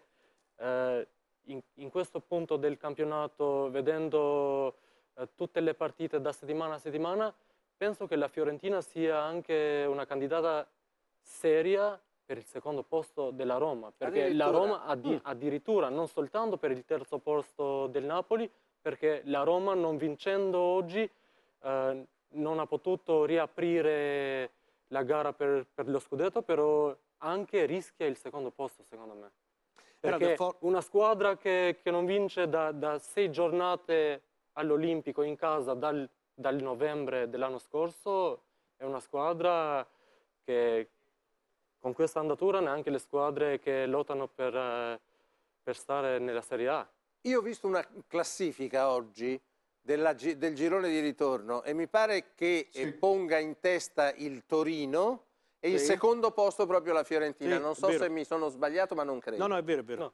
S3: eh, in, in, questo punto del campionato, vedendo eh, tutte le partite da settimana a settimana, penso che la Fiorentina sia anche una candidata seria per il secondo posto della Roma, perché la Roma addi mm. addirittura non soltanto per il terzo posto del Napoli, perché la Roma non vincendo oggi eh, non ha potuto riaprire la gara per, per, lo scudetto, però anche rischia il secondo posto secondo me. Perché una squadra che, che non vince da, da sei giornate all'Olimpico in casa dal, dal novembre dell'anno scorso è una squadra che, con questa andatura neanche le squadre che lottano per, eh, per stare nella Serie A.
S2: Io ho visto una classifica oggi della, del girone di ritorno e mi pare che eh, sì. ponga in testa il Torino e sì. il secondo posto proprio la Fiorentina. Sì, non so se mi sono sbagliato, ma non credo. No, no, è vero, è vero. No.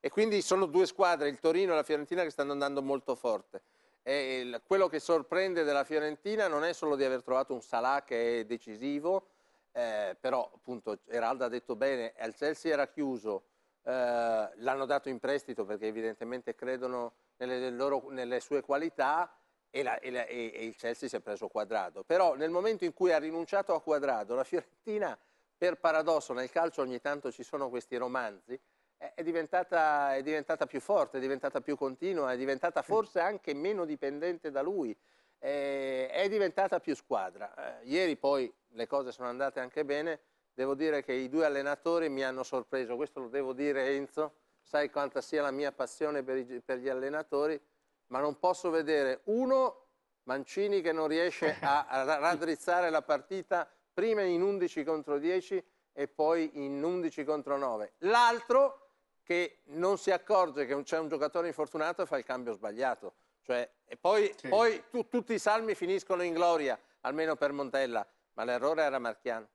S2: E quindi sono due squadre, il Torino e la Fiorentina, che stanno andando molto forte. E eh, quello che sorprende della Fiorentina non è solo di aver trovato un Salah che è decisivo, eh, però appunto Eraldo ha detto bene, al Chelsea era chiuso, eh, l'hanno dato in prestito perché evidentemente credono nelle, loro, nelle sue qualità e, la, e, la, e, e, il Chelsea si è preso Quadrado. Però nel momento in cui ha rinunciato a Quadrado, la Fiorentina, per paradosso, nel calcio ogni tanto ci sono questi romanzi, è, diventata, è diventata, più forte, è diventata più continua, è diventata forse anche meno dipendente da lui, eh, è diventata più squadra. Eh, ieri poi le cose sono andate anche bene, devo dire che i due allenatori mi hanno sorpreso, questo lo devo dire Enzo, sai quanta sia la mia passione per, i, per gli allenatori, ma non posso vedere uno Mancini che non riesce a, raddrizzare la partita prima in 11 contro 10 e poi in 11 contro 9. L'altro che non si accorge che c'è un giocatore infortunato e fa il cambio sbagliato. Cioè, e poi, sì. poi tu, tutti i salmi finiscono in gloria, almeno per Montella ma l'errore era Marchiano.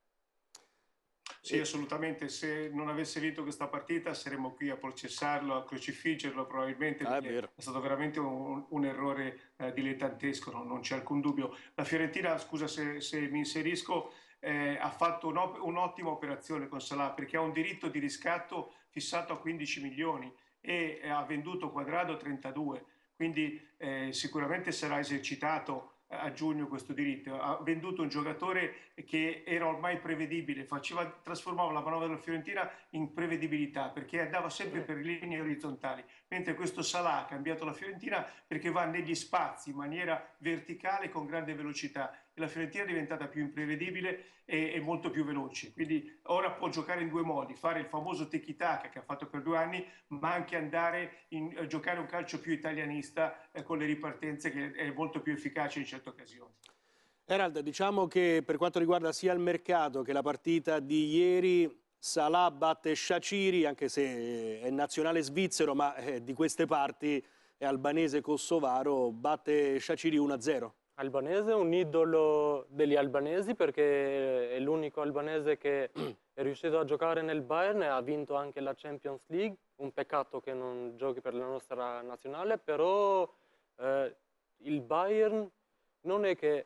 S4: Sì, assolutamente. Se non avesse vinto questa partita saremmo qui a processarlo, a crocifiggerlo probabilmente. Ah, è, è, stato veramente un, un errore eh, dilettantesco, no? non c'è alcun dubbio. La Fiorentina, scusa se, se mi inserisco, eh, ha fatto un'ottima operazione con Salah perché ha un diritto di riscatto fissato a 15 milioni e eh, ha venduto Quadrado 32. Quindi eh, sicuramente sarà esercitato a giugno questo diritto, ha venduto un giocatore che era ormai prevedibile, faceva, trasformava la manovra della Fiorentina in prevedibilità perché andava sempre per linee orizzontali mentre questo Salah ha cambiato la Fiorentina perché va negli spazi in maniera verticale con grande velocità e la Fiorentina è diventata più imprevedibile e, e, molto più veloce. Quindi ora può giocare in due modi, fare il famoso tiki-taka che ha fatto per due anni, ma anche andare in, a eh, giocare un calcio più italianista eh, con le ripartenze che è molto più efficace in certe occasioni.
S1: Herald, diciamo che per quanto riguarda sia il mercato che la partita di ieri Salah batte Shaciri, anche se eh, è nazionale svizzero, ma eh, di queste parti è albanese kosovaro,
S3: batte Shaciri 1-0. Albanese è un idolo degli albanesi perché è l'unico albanese che è riuscito a giocare nel Bayern e ha vinto anche la Champions League. Un peccato che non giochi per la nostra nazionale, però eh, il Bayern non è che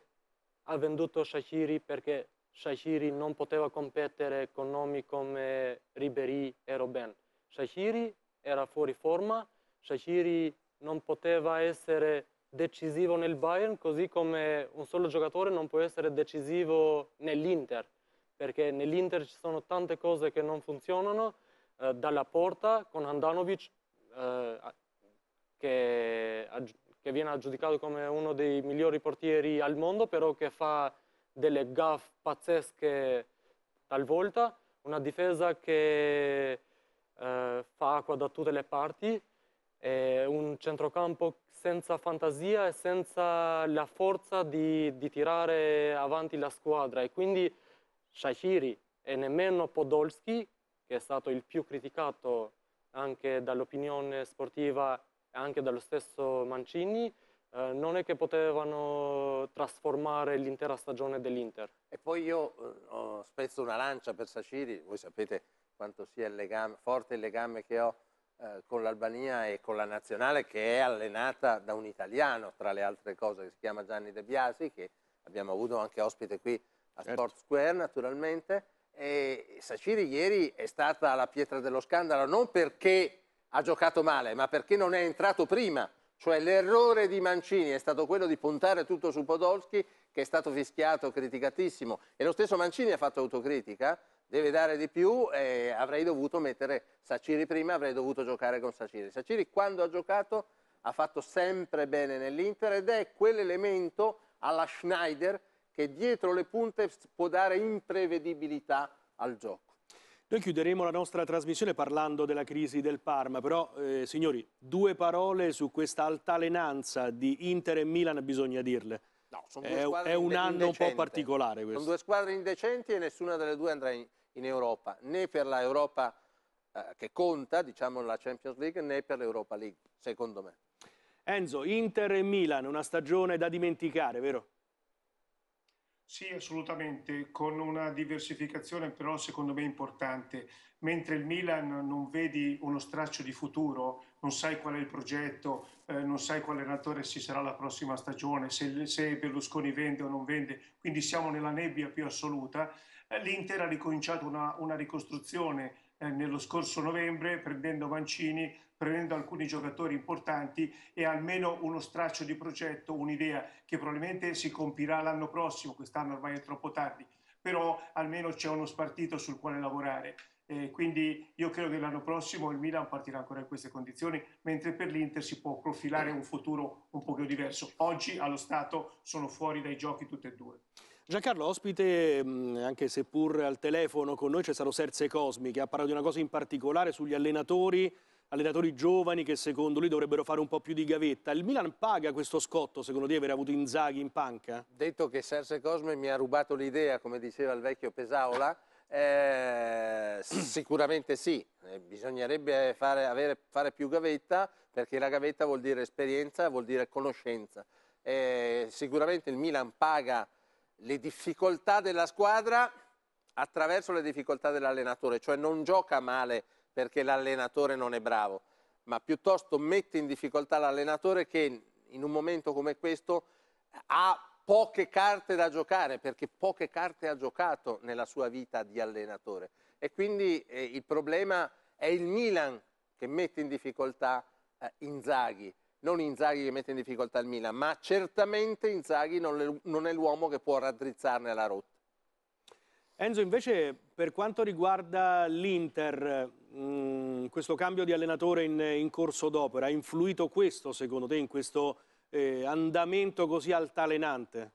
S3: ha venduto Shakiri perché Sashiri non poteva competere con nomi come Ribéry e Robben. Sashiri era fuori forma, Shashiri non poteva essere decisivo nel Bayern, così come un solo giocatore non può essere decisivo nell'Inter, perché nell'Inter ci sono tante cose che non funzionano, eh, dalla porta con Andanovic eh, che, che viene aggiudicato come uno dei migliori portieri al mondo, però che fa delle gaff pazzesche talvolta, una difesa che eh, fa acqua da tutte le parti, è un centrocampo senza fantasia e senza la forza di, di tirare avanti la squadra. E quindi Shashiri e nemmeno Podolski, che è stato il più criticato anche dall'opinione sportiva e anche dallo stesso Mancini, eh, non è che potevano trasformare l'intera stagione dell'Inter. E poi
S2: io eh, ho spezzo una lancia per Saciri, voi sapete quanto sia il legame, forte il legame che ho eh, con l'Albania e con la nazionale che è allenata da un italiano, tra le altre cose, che si chiama Gianni De Biasi, che abbiamo avuto anche ospite qui a certo. Sport Square naturalmente. E Saciri ieri è stata la pietra dello scandalo non perché ha giocato male, ma perché non è entrato prima cioè l'errore di Mancini è stato quello di puntare tutto su Podolski, che è stato fischiato, criticatissimo. E lo stesso Mancini ha fatto autocritica, deve dare di più e avrei dovuto mettere Saciri prima, avrei dovuto giocare con Saciri. Saciri quando ha giocato ha fatto sempre bene nell'Inter ed è quell'elemento alla Schneider che dietro le punte può dare imprevedibilità al gioco.
S1: Noi chiuderemo la nostra trasmissione parlando della crisi del Parma, però eh, signori, due parole su questa altalenanza di Inter e Milan bisogna dirle. No, sono due è, è, un anno un po' particolare questo. Sono due
S2: squadre indecenti e nessuna delle due andrà in, in Europa, né per l'Europa eh, che conta, diciamo la Champions League, né per l'Europa League, secondo me.
S1: Enzo, Inter e Milan, una stagione da dimenticare, vero?
S4: Sì, assolutamente, con una diversificazione però secondo me importante. Mentre il Milan non vedi uno straccio di futuro, non sai qual è il progetto, eh, non sai quale allenatore ci sarà la prossima stagione, se, se, Berlusconi vende o non vende, quindi siamo nella nebbia più assoluta. Eh, L'Inter ha ricominciato una, una ricostruzione eh, nello scorso novembre prendendo Mancini prendendo alcuni giocatori importanti e almeno uno straccio di progetto, un'idea che probabilmente si compirà l'anno prossimo, quest'anno ormai è troppo tardi, però almeno c'è uno spartito sul quale lavorare. Eh, quindi io credo che l'anno prossimo il Milan partirà ancora in queste condizioni, mentre per l'Inter si può profilare un futuro un pochino diverso. Oggi allo Stato sono fuori dai giochi tutte e due.
S1: Giancarlo, ospite, mm, anche seppur al telefono con noi, c'è stato Serse Cosmi che ha parlato di una cosa in particolare sugli allenatori allenatori giovani che secondo lui dovrebbero fare un po' più di gavetta. Il Milan paga questo scotto, secondo te, aver avuto Inzaghi in panca?
S2: Detto che Serse Cosme mi ha rubato l'idea, come diceva il vecchio Pesaola, eh, sicuramente sì, eh, bisognerebbe fare, avere, fare, più gavetta perché la gavetta vuol dire esperienza, vuol dire conoscenza. Eh, sicuramente il Milan paga le difficoltà della squadra attraverso le difficoltà dell'allenatore, cioè non gioca male perché l'allenatore non è bravo, ma piuttosto mette in difficoltà l'allenatore che in un momento come questo ha poche carte da giocare, perché poche carte ha giocato nella sua vita di allenatore. E quindi eh, il problema è il Milan che mette in difficoltà eh, Inzaghi, non Inzaghi che mette in difficoltà il Milan, ma certamente Inzaghi non, non è l'uomo che può raddrizzarne la rotta.
S1: Enzo, invece, per quanto riguarda l'Inter, mm, questo cambio di allenatore in, in corso d'opera, ha influito questo, secondo te, in questo eh, andamento così altalenante?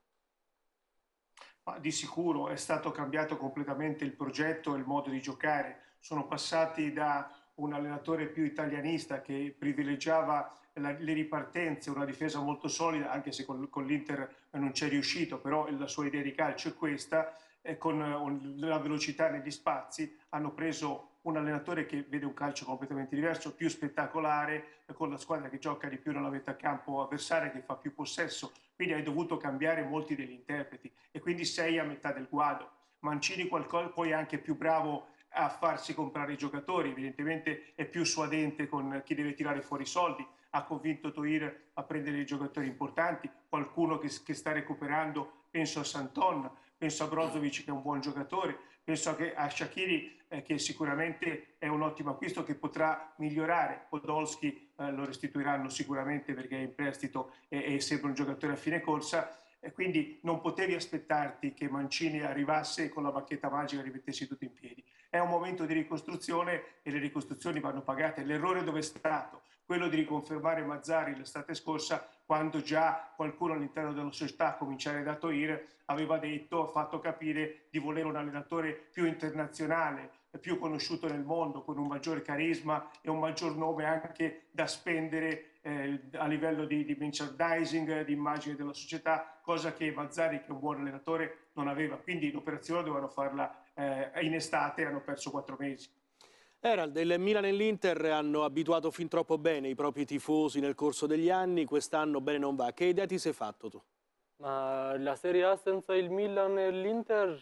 S4: Ma di sicuro è stato cambiato completamente il progetto e il modo di giocare. Sono passati da un allenatore più italianista che privilegiava la, le ripartenze, una difesa molto solida, anche se con, con l'Inter non c'è riuscito, però la sua idea di calcio è questa, eh, con la velocità negli spazi hanno preso un allenatore che vede un calcio completamente diverso, più spettacolare, con la squadra che gioca di più nella metà campo avversaria, che fa più possesso. Quindi hai dovuto cambiare molti degli interpreti e quindi sei a metà del guado. Mancini qualcosa, poi è anche più bravo a farsi comprare i giocatori, evidentemente è più suadente con chi deve tirare fuori i soldi, ha convinto Toir a prendere i giocatori importanti, qualcuno che, che sta recuperando, penso a Santon, penso a Brozovic che è un buon giocatore, penso anche a Shakiri eh, che sicuramente è un ottimo acquisto che potrà migliorare, Podolski eh, lo restituiranno sicuramente perché è in prestito e, e sembra un giocatore a fine corsa, e quindi non potevi aspettarti che Mancini arrivasse e con la bacchetta magica li mettessi tutti in piedi. È un momento di ricostruzione e le ricostruzioni vanno pagate. L'errore dove è stato? Quello di riconfermare Mazzari l'estate scorsa quando già qualcuno all'interno della società, a cominciare da Toir, aveva detto, fatto capire di volere un allenatore più internazionale, più conosciuto nel mondo, con un maggiore carisma e un maggior nome anche da spendere eh, a livello di, di merchandising, di immagine della società, cosa che Mazzari, che è un buon allenatore, non aveva. Quindi l'operazione dovevano farla eh, in estate e hanno perso quattro mesi. Herald, il Milan e
S1: l'Inter hanno abituato fin troppo bene i propri tifosi nel corso degli anni, quest'anno bene non va. Che idea ti sei fatto tu?
S3: Ma la Serie A senza il Milan e l'Inter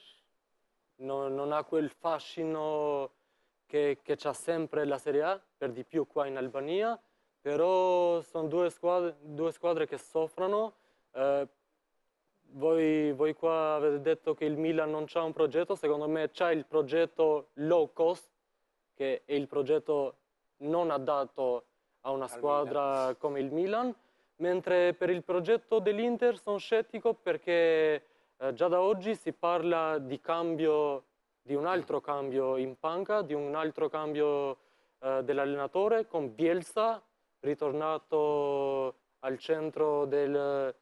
S3: no, non ha quel fascino che, che c'ha sempre la Serie A, per di più qua in Albania, però sono due squadre, due squadre che soffrono. Eh, voi, voi qua avete detto che il Milan non c'ha un progetto, secondo me c'ha il progetto low cost, che il progetto non ha dato a una squadra come il Milan, mentre per il progetto dell'Inter sono scettico perché eh, già da oggi si parla di cambio, di un altro cambio in panca, di un altro cambio eh, dell'allenatore con Bielsa ritornato al centro del,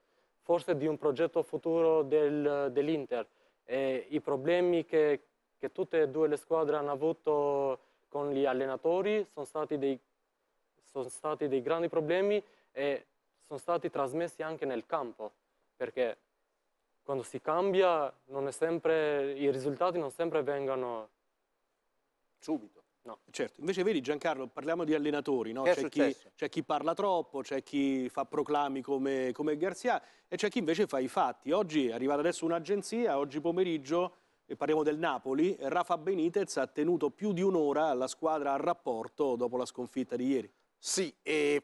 S3: forse di un progetto futuro del, dell'Inter. I problemi che, che, tutte e due le squadre hanno avuto con gli allenatori, sono stati dei, sono stati dei grandi problemi e sono stati trasmessi anche nel campo, perché quando si cambia sempre, i risultati non sempre vengono subito. No. Certo, invece vedi Giancarlo,
S1: parliamo di allenatori, no? c'è, chi, chi, parla troppo, c'è chi fa proclami come, come Garzia e c'è chi invece fa i fatti. Oggi è arrivata adesso un'agenzia, oggi pomeriggio e parliamo del Napoli, Rafa Benitez ha tenuto più di un'ora la squadra al rapporto dopo la sconfitta di ieri.
S2: Sì,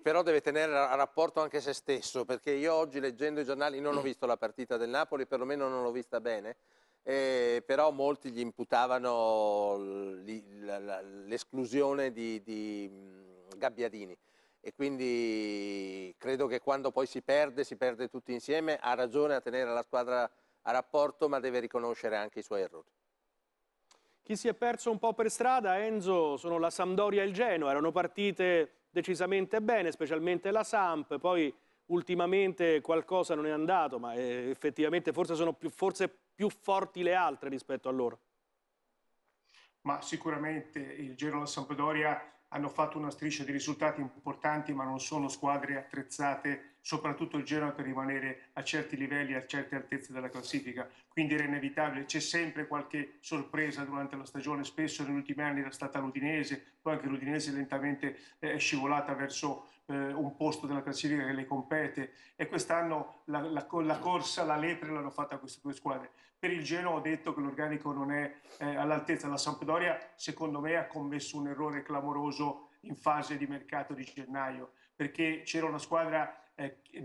S2: però deve tenere a rapporto anche se stesso, perché io oggi leggendo i giornali non ho visto la partita del Napoli, perlomeno non l'ho vista bene, eh, però molti gli imputavano l'esclusione di, di Gabbiadini e quindi credo che quando poi si perde, si perde tutti insieme, ha ragione a tenere la squadra rapporto a rapporto ma deve riconoscere anche i suoi errori.
S1: Chi si è perso un po' per strada, Enzo, sono la Sampdoria e il Genoa, erano partite decisamente bene, specialmente la Samp, poi ultimamente qualcosa non è andato, ma eh, effettivamente forse sono più, forse più forti le altre rispetto a loro.
S4: Ma sicuramente il Genoa e la Sampdoria hanno fatto una striscia di risultati importanti, ma non sono squadre attrezzate soprattutto il Genoa per rimanere a certi livelli, a certe altezze della classifica, quindi era inevitabile, c'è sempre qualche sorpresa durante la stagione, spesso negli ultimi anni era stata l'Udinese, poi anche l'Udinese lentamente eh, è scivolata verso eh, un posto della classifica che le compete e quest'anno la, la, la corsa, la lepre l'hanno fatta queste due squadre. Per il Genoa ho detto che l'organico non è eh, all'altezza, la Sampdoria secondo me ha commesso un errore clamoroso in fase di mercato di gennaio perché c'era una squadra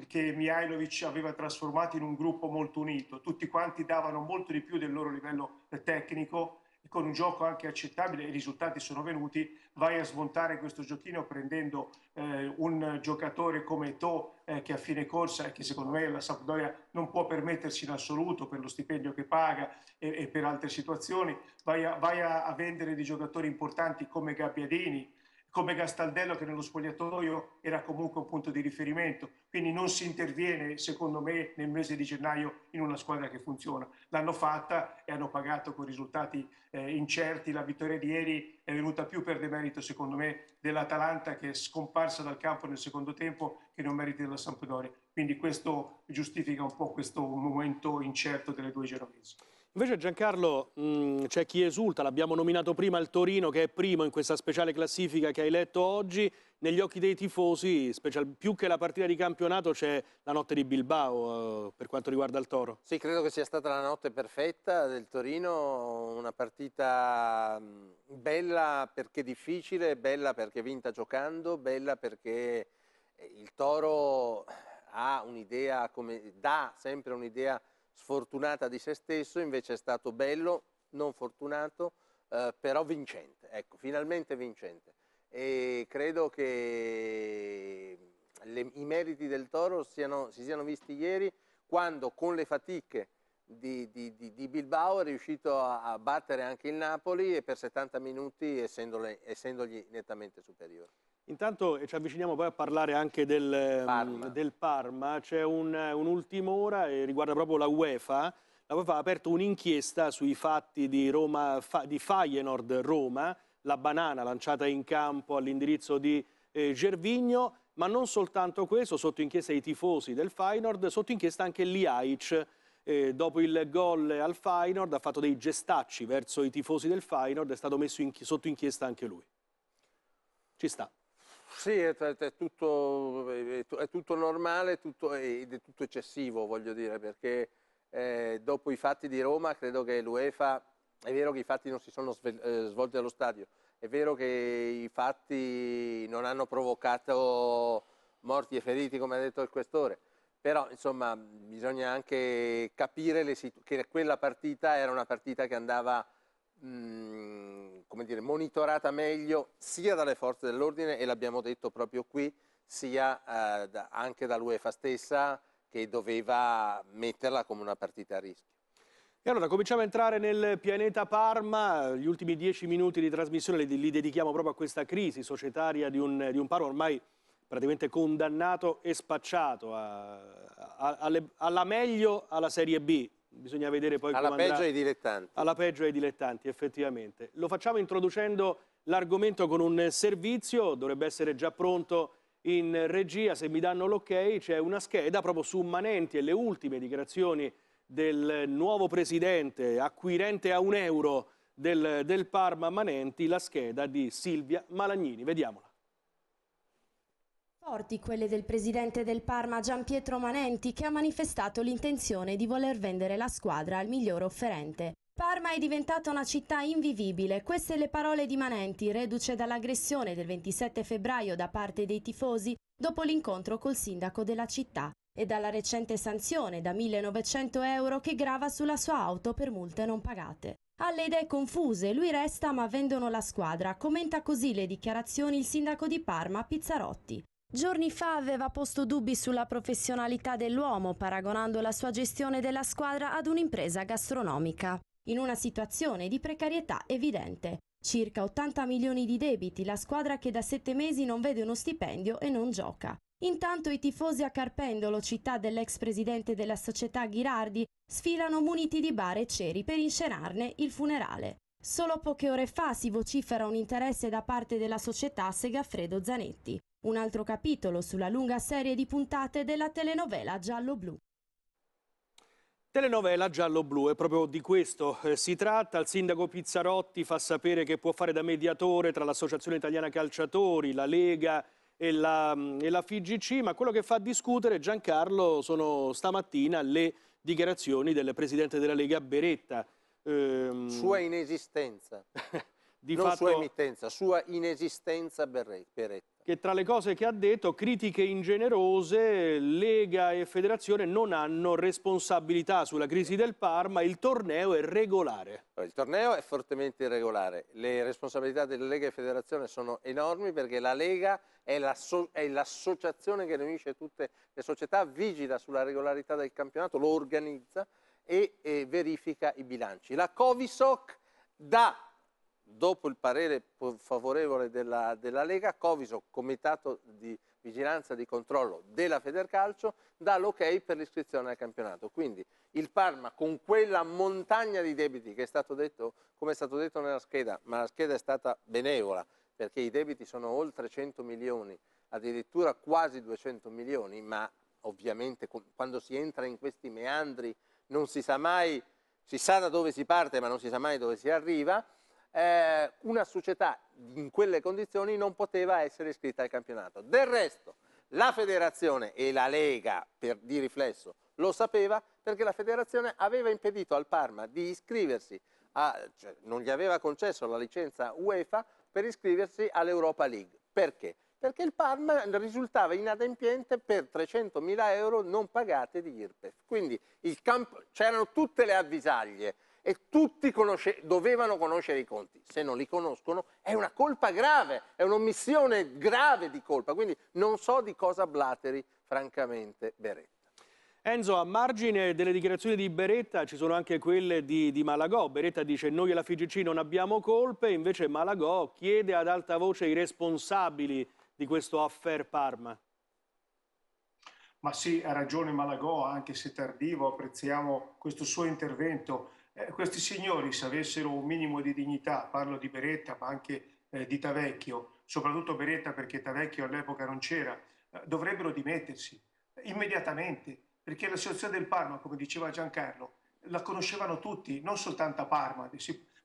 S4: che Mihailovic aveva trasformato in un gruppo molto unito. Tutti quanti davano molto di più del loro livello tecnico e con un gioco anche accettabile, i risultati sono venuti, vai a smontare questo giochino prendendo eh, un giocatore come To eh, che a fine corsa e che secondo me la Sampdoria non può permettersi in assoluto per lo stipendio che paga e, e per altre situazioni, vai, a, vai a, a vendere dei giocatori importanti come Gabbiadini, come Gastaldello che nello spogliatoio era comunque un punto di riferimento, quindi non si interviene secondo me nel mese di gennaio in una squadra che funziona, l'hanno fatta e hanno pagato con risultati eh, incerti, la vittoria di ieri è venuta più per demerito secondo me dell'Atalanta che è scomparsa dal campo nel secondo tempo che non meriti della Sampdoria, quindi questo giustifica un po' questo momento incerto delle due genovesi. Invece Giancarlo
S1: mm, c'è chi esulta, l'abbiamo nominato prima il Torino che è primo in questa speciale classifica che hai letto oggi, negli occhi dei tifosi, special, più che la partita di campionato c'è la notte di Bilbao eh, per quanto riguarda il Toro.
S2: Sì, credo che sia stata la notte perfetta del Torino, una partita mm, bella perché difficile, bella perché vinta giocando, bella perché eh, il Toro ha un'idea, dà sempre un'idea sfortunata di se stesso, invece è stato bello, non fortunato, eh, però vincente, ecco, finalmente vincente. E credo che le, i meriti del Toro siano, si siano visti ieri quando con le fatiche di, di, di, di Bilbao è riuscito a, a, battere anche il Napoli e per 70 minuti essendole, essendogli nettamente superiore.
S1: Intanto eh, ci avviciniamo poi a parlare anche del ehm, Parma, del Parma. c'è un'ultima un eh, ora e riguarda proprio la UEFA. La UEFA ha aperto un'inchiesta sui fatti di, Roma, fa, di Feyenoord Roma, la banana lanciata in campo all'indirizzo di eh, Gervigno, ma non soltanto questo, sotto inchiesta i tifosi del Feyenoord, sotto inchiesta anche l'IAIC. Eh, dopo il gol al Feyenoord ha fatto dei gestacci verso i tifosi del Feyenoord, è stato messo in, sotto inchiesta anche lui. Ci sta.
S2: Sì, è, è, tutto, è tutto, normale tutto, ed è tutto eccessivo, voglio dire, perché eh, dopo i fatti di Roma credo che l'UEFA, è vero che i fatti non si sono eh, svolti allo stadio, è vero che i fatti non hanno provocato morti e feriti, come ha detto il questore, però insomma bisogna anche capire che quella partita era una partita che andava mh, mm, come dire, monitorata meglio sia dalle forze dell'ordine, e l'abbiamo detto proprio qui, sia eh, anche dall'UEFA stessa che doveva metterla come una partita a rischio.
S1: E allora cominciamo a entrare nel pianeta Parma, gli ultimi dieci minuti di trasmissione li, li dedichiamo proprio a questa crisi societaria di un, di un Parma ormai praticamente condannato e spacciato a, a, alle, alla meglio alla Serie B, bisogna vedere poi alla come Alla peggio ai dilettanti. Alla peggio ai dilettanti, effettivamente. Lo facciamo introducendo l'argomento con un servizio, dovrebbe essere già pronto in regia, se mi danno l'ok, c'è una scheda proprio su Manenti e le ultime dichiarazioni del nuovo presidente acquirente a un euro del, del Parma Manenti, la scheda di Silvia Malagnini. Vediamola.
S5: Forti quelle del presidente del Parma Gian Pietro Manenti che ha manifestato l'intenzione di voler vendere la squadra al miglior offerente. Parma è diventata una città invivibile, queste le parole di Manenti, reduce dall'aggressione del 27 febbraio da parte dei tifosi dopo l'incontro col sindaco della città e dalla recente sanzione da 1900 euro che grava sulla sua auto per multe non pagate. Ha le idee confuse, lui resta ma vendono la squadra, commenta così le dichiarazioni il sindaco di Parma Pizzarotti. Giorni fa aveva posto dubbi sulla professionalità dell'uomo, paragonando la sua gestione della squadra ad un'impresa gastronomica. In una situazione di precarietà evidente, circa 80 milioni di debiti, la squadra che da sette mesi non vede uno stipendio e non gioca. Intanto i tifosi a Carpendolo, città dell'ex presidente della società Ghirardi, sfilano muniti di bar e ceri per inscenarne il funerale. Solo poche ore fa si vocifera un interesse da parte della società a Segafredo Zanetti, un altro capitolo sulla lunga serie di puntate della telenovela giallo-blu.
S1: Telenovela giallo-blu, è proprio di questo eh, si tratta. Il sindaco Pizzarotti fa sapere che può fare da mediatore tra l'Associazione Italiana Calciatori, la Lega e la, mm, e la FIGC, ma quello che fa discutere Giancarlo sono stamattina le dichiarazioni del presidente della Lega Beretta. Ehm... Sua
S2: inesistenza, di non fatto... sua emittenza, sua inesistenza Beretta
S1: che tra le cose che ha detto, critiche ingenerose, Lega e Federazione non hanno responsabilità sulla crisi del Parma, il torneo è regolare.
S2: Il torneo è fortemente irregolare, le responsabilità delle Lega e Federazione sono enormi perché la Lega è l'associazione che riunisce tutte le società, vigila sulla regolarità del campionato, lo organizza e, e verifica i bilanci. La Covisoc dà dopo il parere favorevole della, della Lega, Coviso, comitato di vigilanza e di controllo della Federcalcio, dà l'ok per l'iscrizione al campionato. Quindi il Parma con quella montagna di debiti che è stato detto, come è stato detto nella scheda, ma la scheda è stata benevola perché i debiti sono oltre 100 milioni, addirittura quasi 200 milioni, ma ovviamente quando si entra in questi meandri non si sa mai, si sa da dove si parte ma non si sa mai dove si arriva, eh, una società in quelle condizioni non poteva essere iscritta al campionato. Del resto la federazione e la Lega per, di riflesso lo sapeva perché la federazione aveva impedito al Parma di iscriversi, a, cioè, non gli aveva concesso la licenza UEFA per iscriversi all'Europa League. Perché? Perché il Parma risultava inadempiente per 300.000 euro non pagate di IRPEF. Quindi c'erano tutte le avvisaglie e tutti conosce dovevano conoscere i conti. Se non li conoscono è una colpa grave, è un'omissione grave di colpa. Quindi non so di cosa blateri francamente Beretta.
S1: Enzo, a margine delle dichiarazioni di Beretta ci sono anche quelle di, di, Malagò. Beretta dice noi alla FIGC non abbiamo colpe, invece Malagò chiede ad alta voce i responsabili di questo affair Parma.
S4: Ma sì, ha ragione Malagò, anche se tardivo, apprezziamo questo suo intervento. Eh, questi signori, se avessero un minimo di dignità, parlo di Beretta ma anche eh, di Tavecchio, soprattutto Beretta perché Tavecchio all'epoca non c'era, eh, dovrebbero dimettersi eh, immediatamente, perché la situazione del Parma, come diceva Giancarlo, la conoscevano tutti, non soltanto a Parma.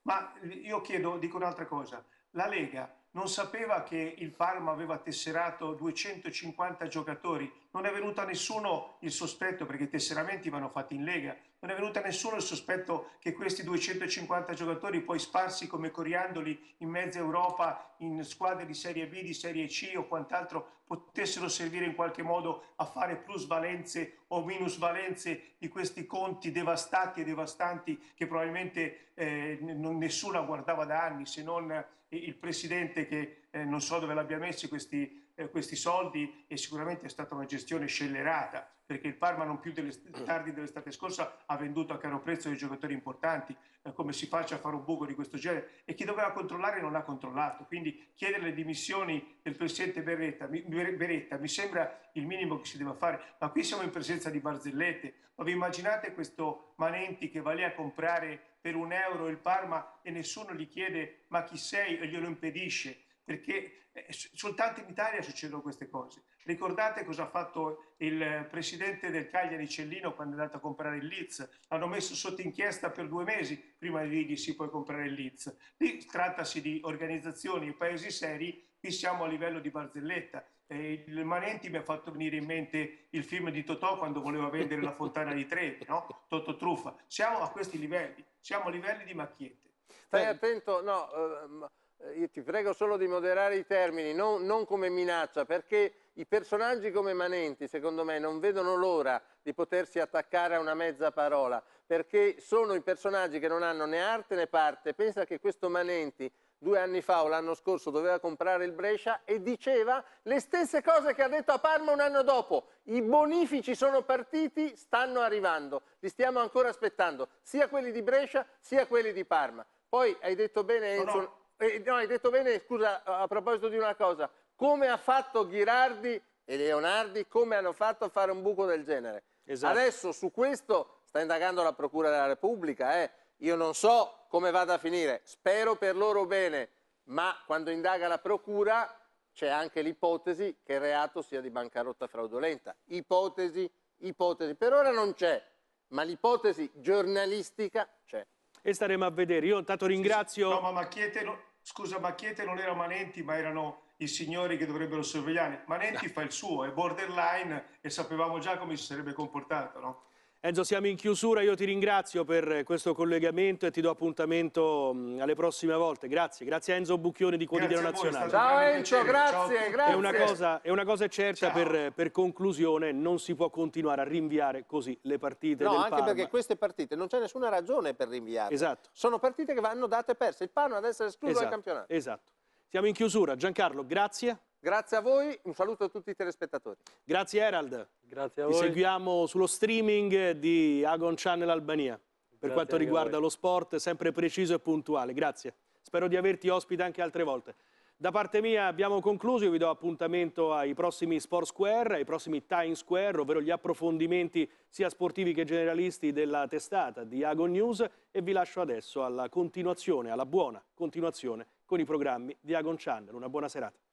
S4: Ma io chiedo, dico un'altra cosa, la Lega non sapeva che il Parma aveva tesserato 250 giocatori non è venuto a nessuno il sospetto, perché i tesseramenti vanno fatti in Lega, non è venuto a nessuno il sospetto che questi 250 giocatori poi sparsi come coriandoli in mezza Europa, in squadre di Serie B, di Serie C o quant'altro, potessero servire in qualche modo a fare plusvalenze o minusvalenze di questi conti devastati e devastanti che probabilmente eh, nessuno guardava da anni, se non il Presidente che eh, non so dove l'abbia messo questi eh, questi soldi e sicuramente è stata una gestione scellerata perché il Parma non più delle, tardi dell'estate scorsa ha venduto a caro prezzo dei giocatori importanti, eh, come si faccia a fare un buco di questo genere e chi doveva controllare non ha controllato, quindi chiedere le dimissioni del Presidente Beretta mi, Beretta, mi sembra il minimo che si deve fare, ma qui siamo in presenza di barzellette, ma vi immaginate questo Manenti che va lì a comprare per un euro il Parma e nessuno gli chiede ma chi sei e glielo impedisce? perché eh, soltanto in Italia succedono queste cose. Ricordate cosa ha fatto il presidente del Cagliari Cellino quando è andato a comprare il Leeds? L'hanno messo sotto inchiesta per due mesi prima di dirgli si può comprare il Leeds. Lì trattasi di organizzazioni e paesi seri, qui siamo a livello di barzelletta. il Manenti mi ha fatto venire in mente il film di Totò quando voleva vendere la fontana di Trevi, no? Totò Truffa. Siamo a questi livelli, siamo a livelli di macchiette.
S2: Stai attento, no, uh, eh, io ti prego solo di moderare i termini, non, non, come minaccia, perché i personaggi come Manenti, secondo me, non vedono l'ora di potersi attaccare a una mezza parola, perché sono i personaggi che non hanno né arte né parte. Pensa che questo Manenti due anni fa o l'anno scorso doveva comprare il Brescia e diceva le stesse cose che ha detto a Parma un anno dopo. I bonifici sono partiti, stanno arrivando, li stiamo ancora aspettando, sia quelli di Brescia sia quelli di Parma. Poi hai detto bene Enzo... No, no eh, no, hai detto bene, scusa, a proposito di una cosa, come ha fatto Ghirardi e Leonardi, come hanno fatto a fare un buco del genere? Esatto. Adesso su questo sta indagando la Procura della Repubblica, eh. io non so come vada a finire, spero per loro bene, ma quando indaga la Procura c'è anche l'ipotesi che il reato sia di bancarotta fraudolenta. Ipotesi, ipotesi, per ora non c'è, ma l'ipotesi giornalistica c'è. E staremo a vedere. Io intanto ringrazio... No, ma, ma
S4: chiedelo, scusa, ma non era Manenti, ma erano i signori che dovrebbero sorvegliare. Manenti no. fa il suo, è borderline e sapevamo già come si sarebbe comportato, no?
S1: Enzo, siamo in chiusura, io ti ringrazio per questo collegamento e ti do appuntamento mm, alle prossime volte. Grazie, grazie a Enzo Bucchione di Quotidiano Nazionale. Ciao Enzo,
S4: grazie,
S1: grazie. E una cosa, e una cosa è certa, per, per, conclusione, non si può continuare a rinviare così le partite no, del Parma. No, anche perché
S2: queste partite non c'è nessuna ragione per rinviare. Esatto. Sono partite che vanno date perse. Il Parma deve essere escluso esatto, dal campionato.
S1: Esatto. Siamo in chiusura. Giancarlo, grazie. Grazie
S2: a voi, un saluto a tutti i telespettatori.
S1: Grazie Herald.
S2: Grazie a Ti voi. Ti
S1: seguiamo sullo streaming di Agon Channel Albania per Grazie quanto riguarda lo sport, sempre preciso e puntuale. Grazie. Spero di averti ospite anche altre volte. Da parte mia abbiamo concluso, io vi do appuntamento ai prossimi Sport Square, ai prossimi Times Square, ovvero gli approfondimenti sia sportivi che generalisti della testata di Agon News e vi lascio adesso alla continuazione, alla buona continuazione con i programmi di Agon Channel. Una buona serata.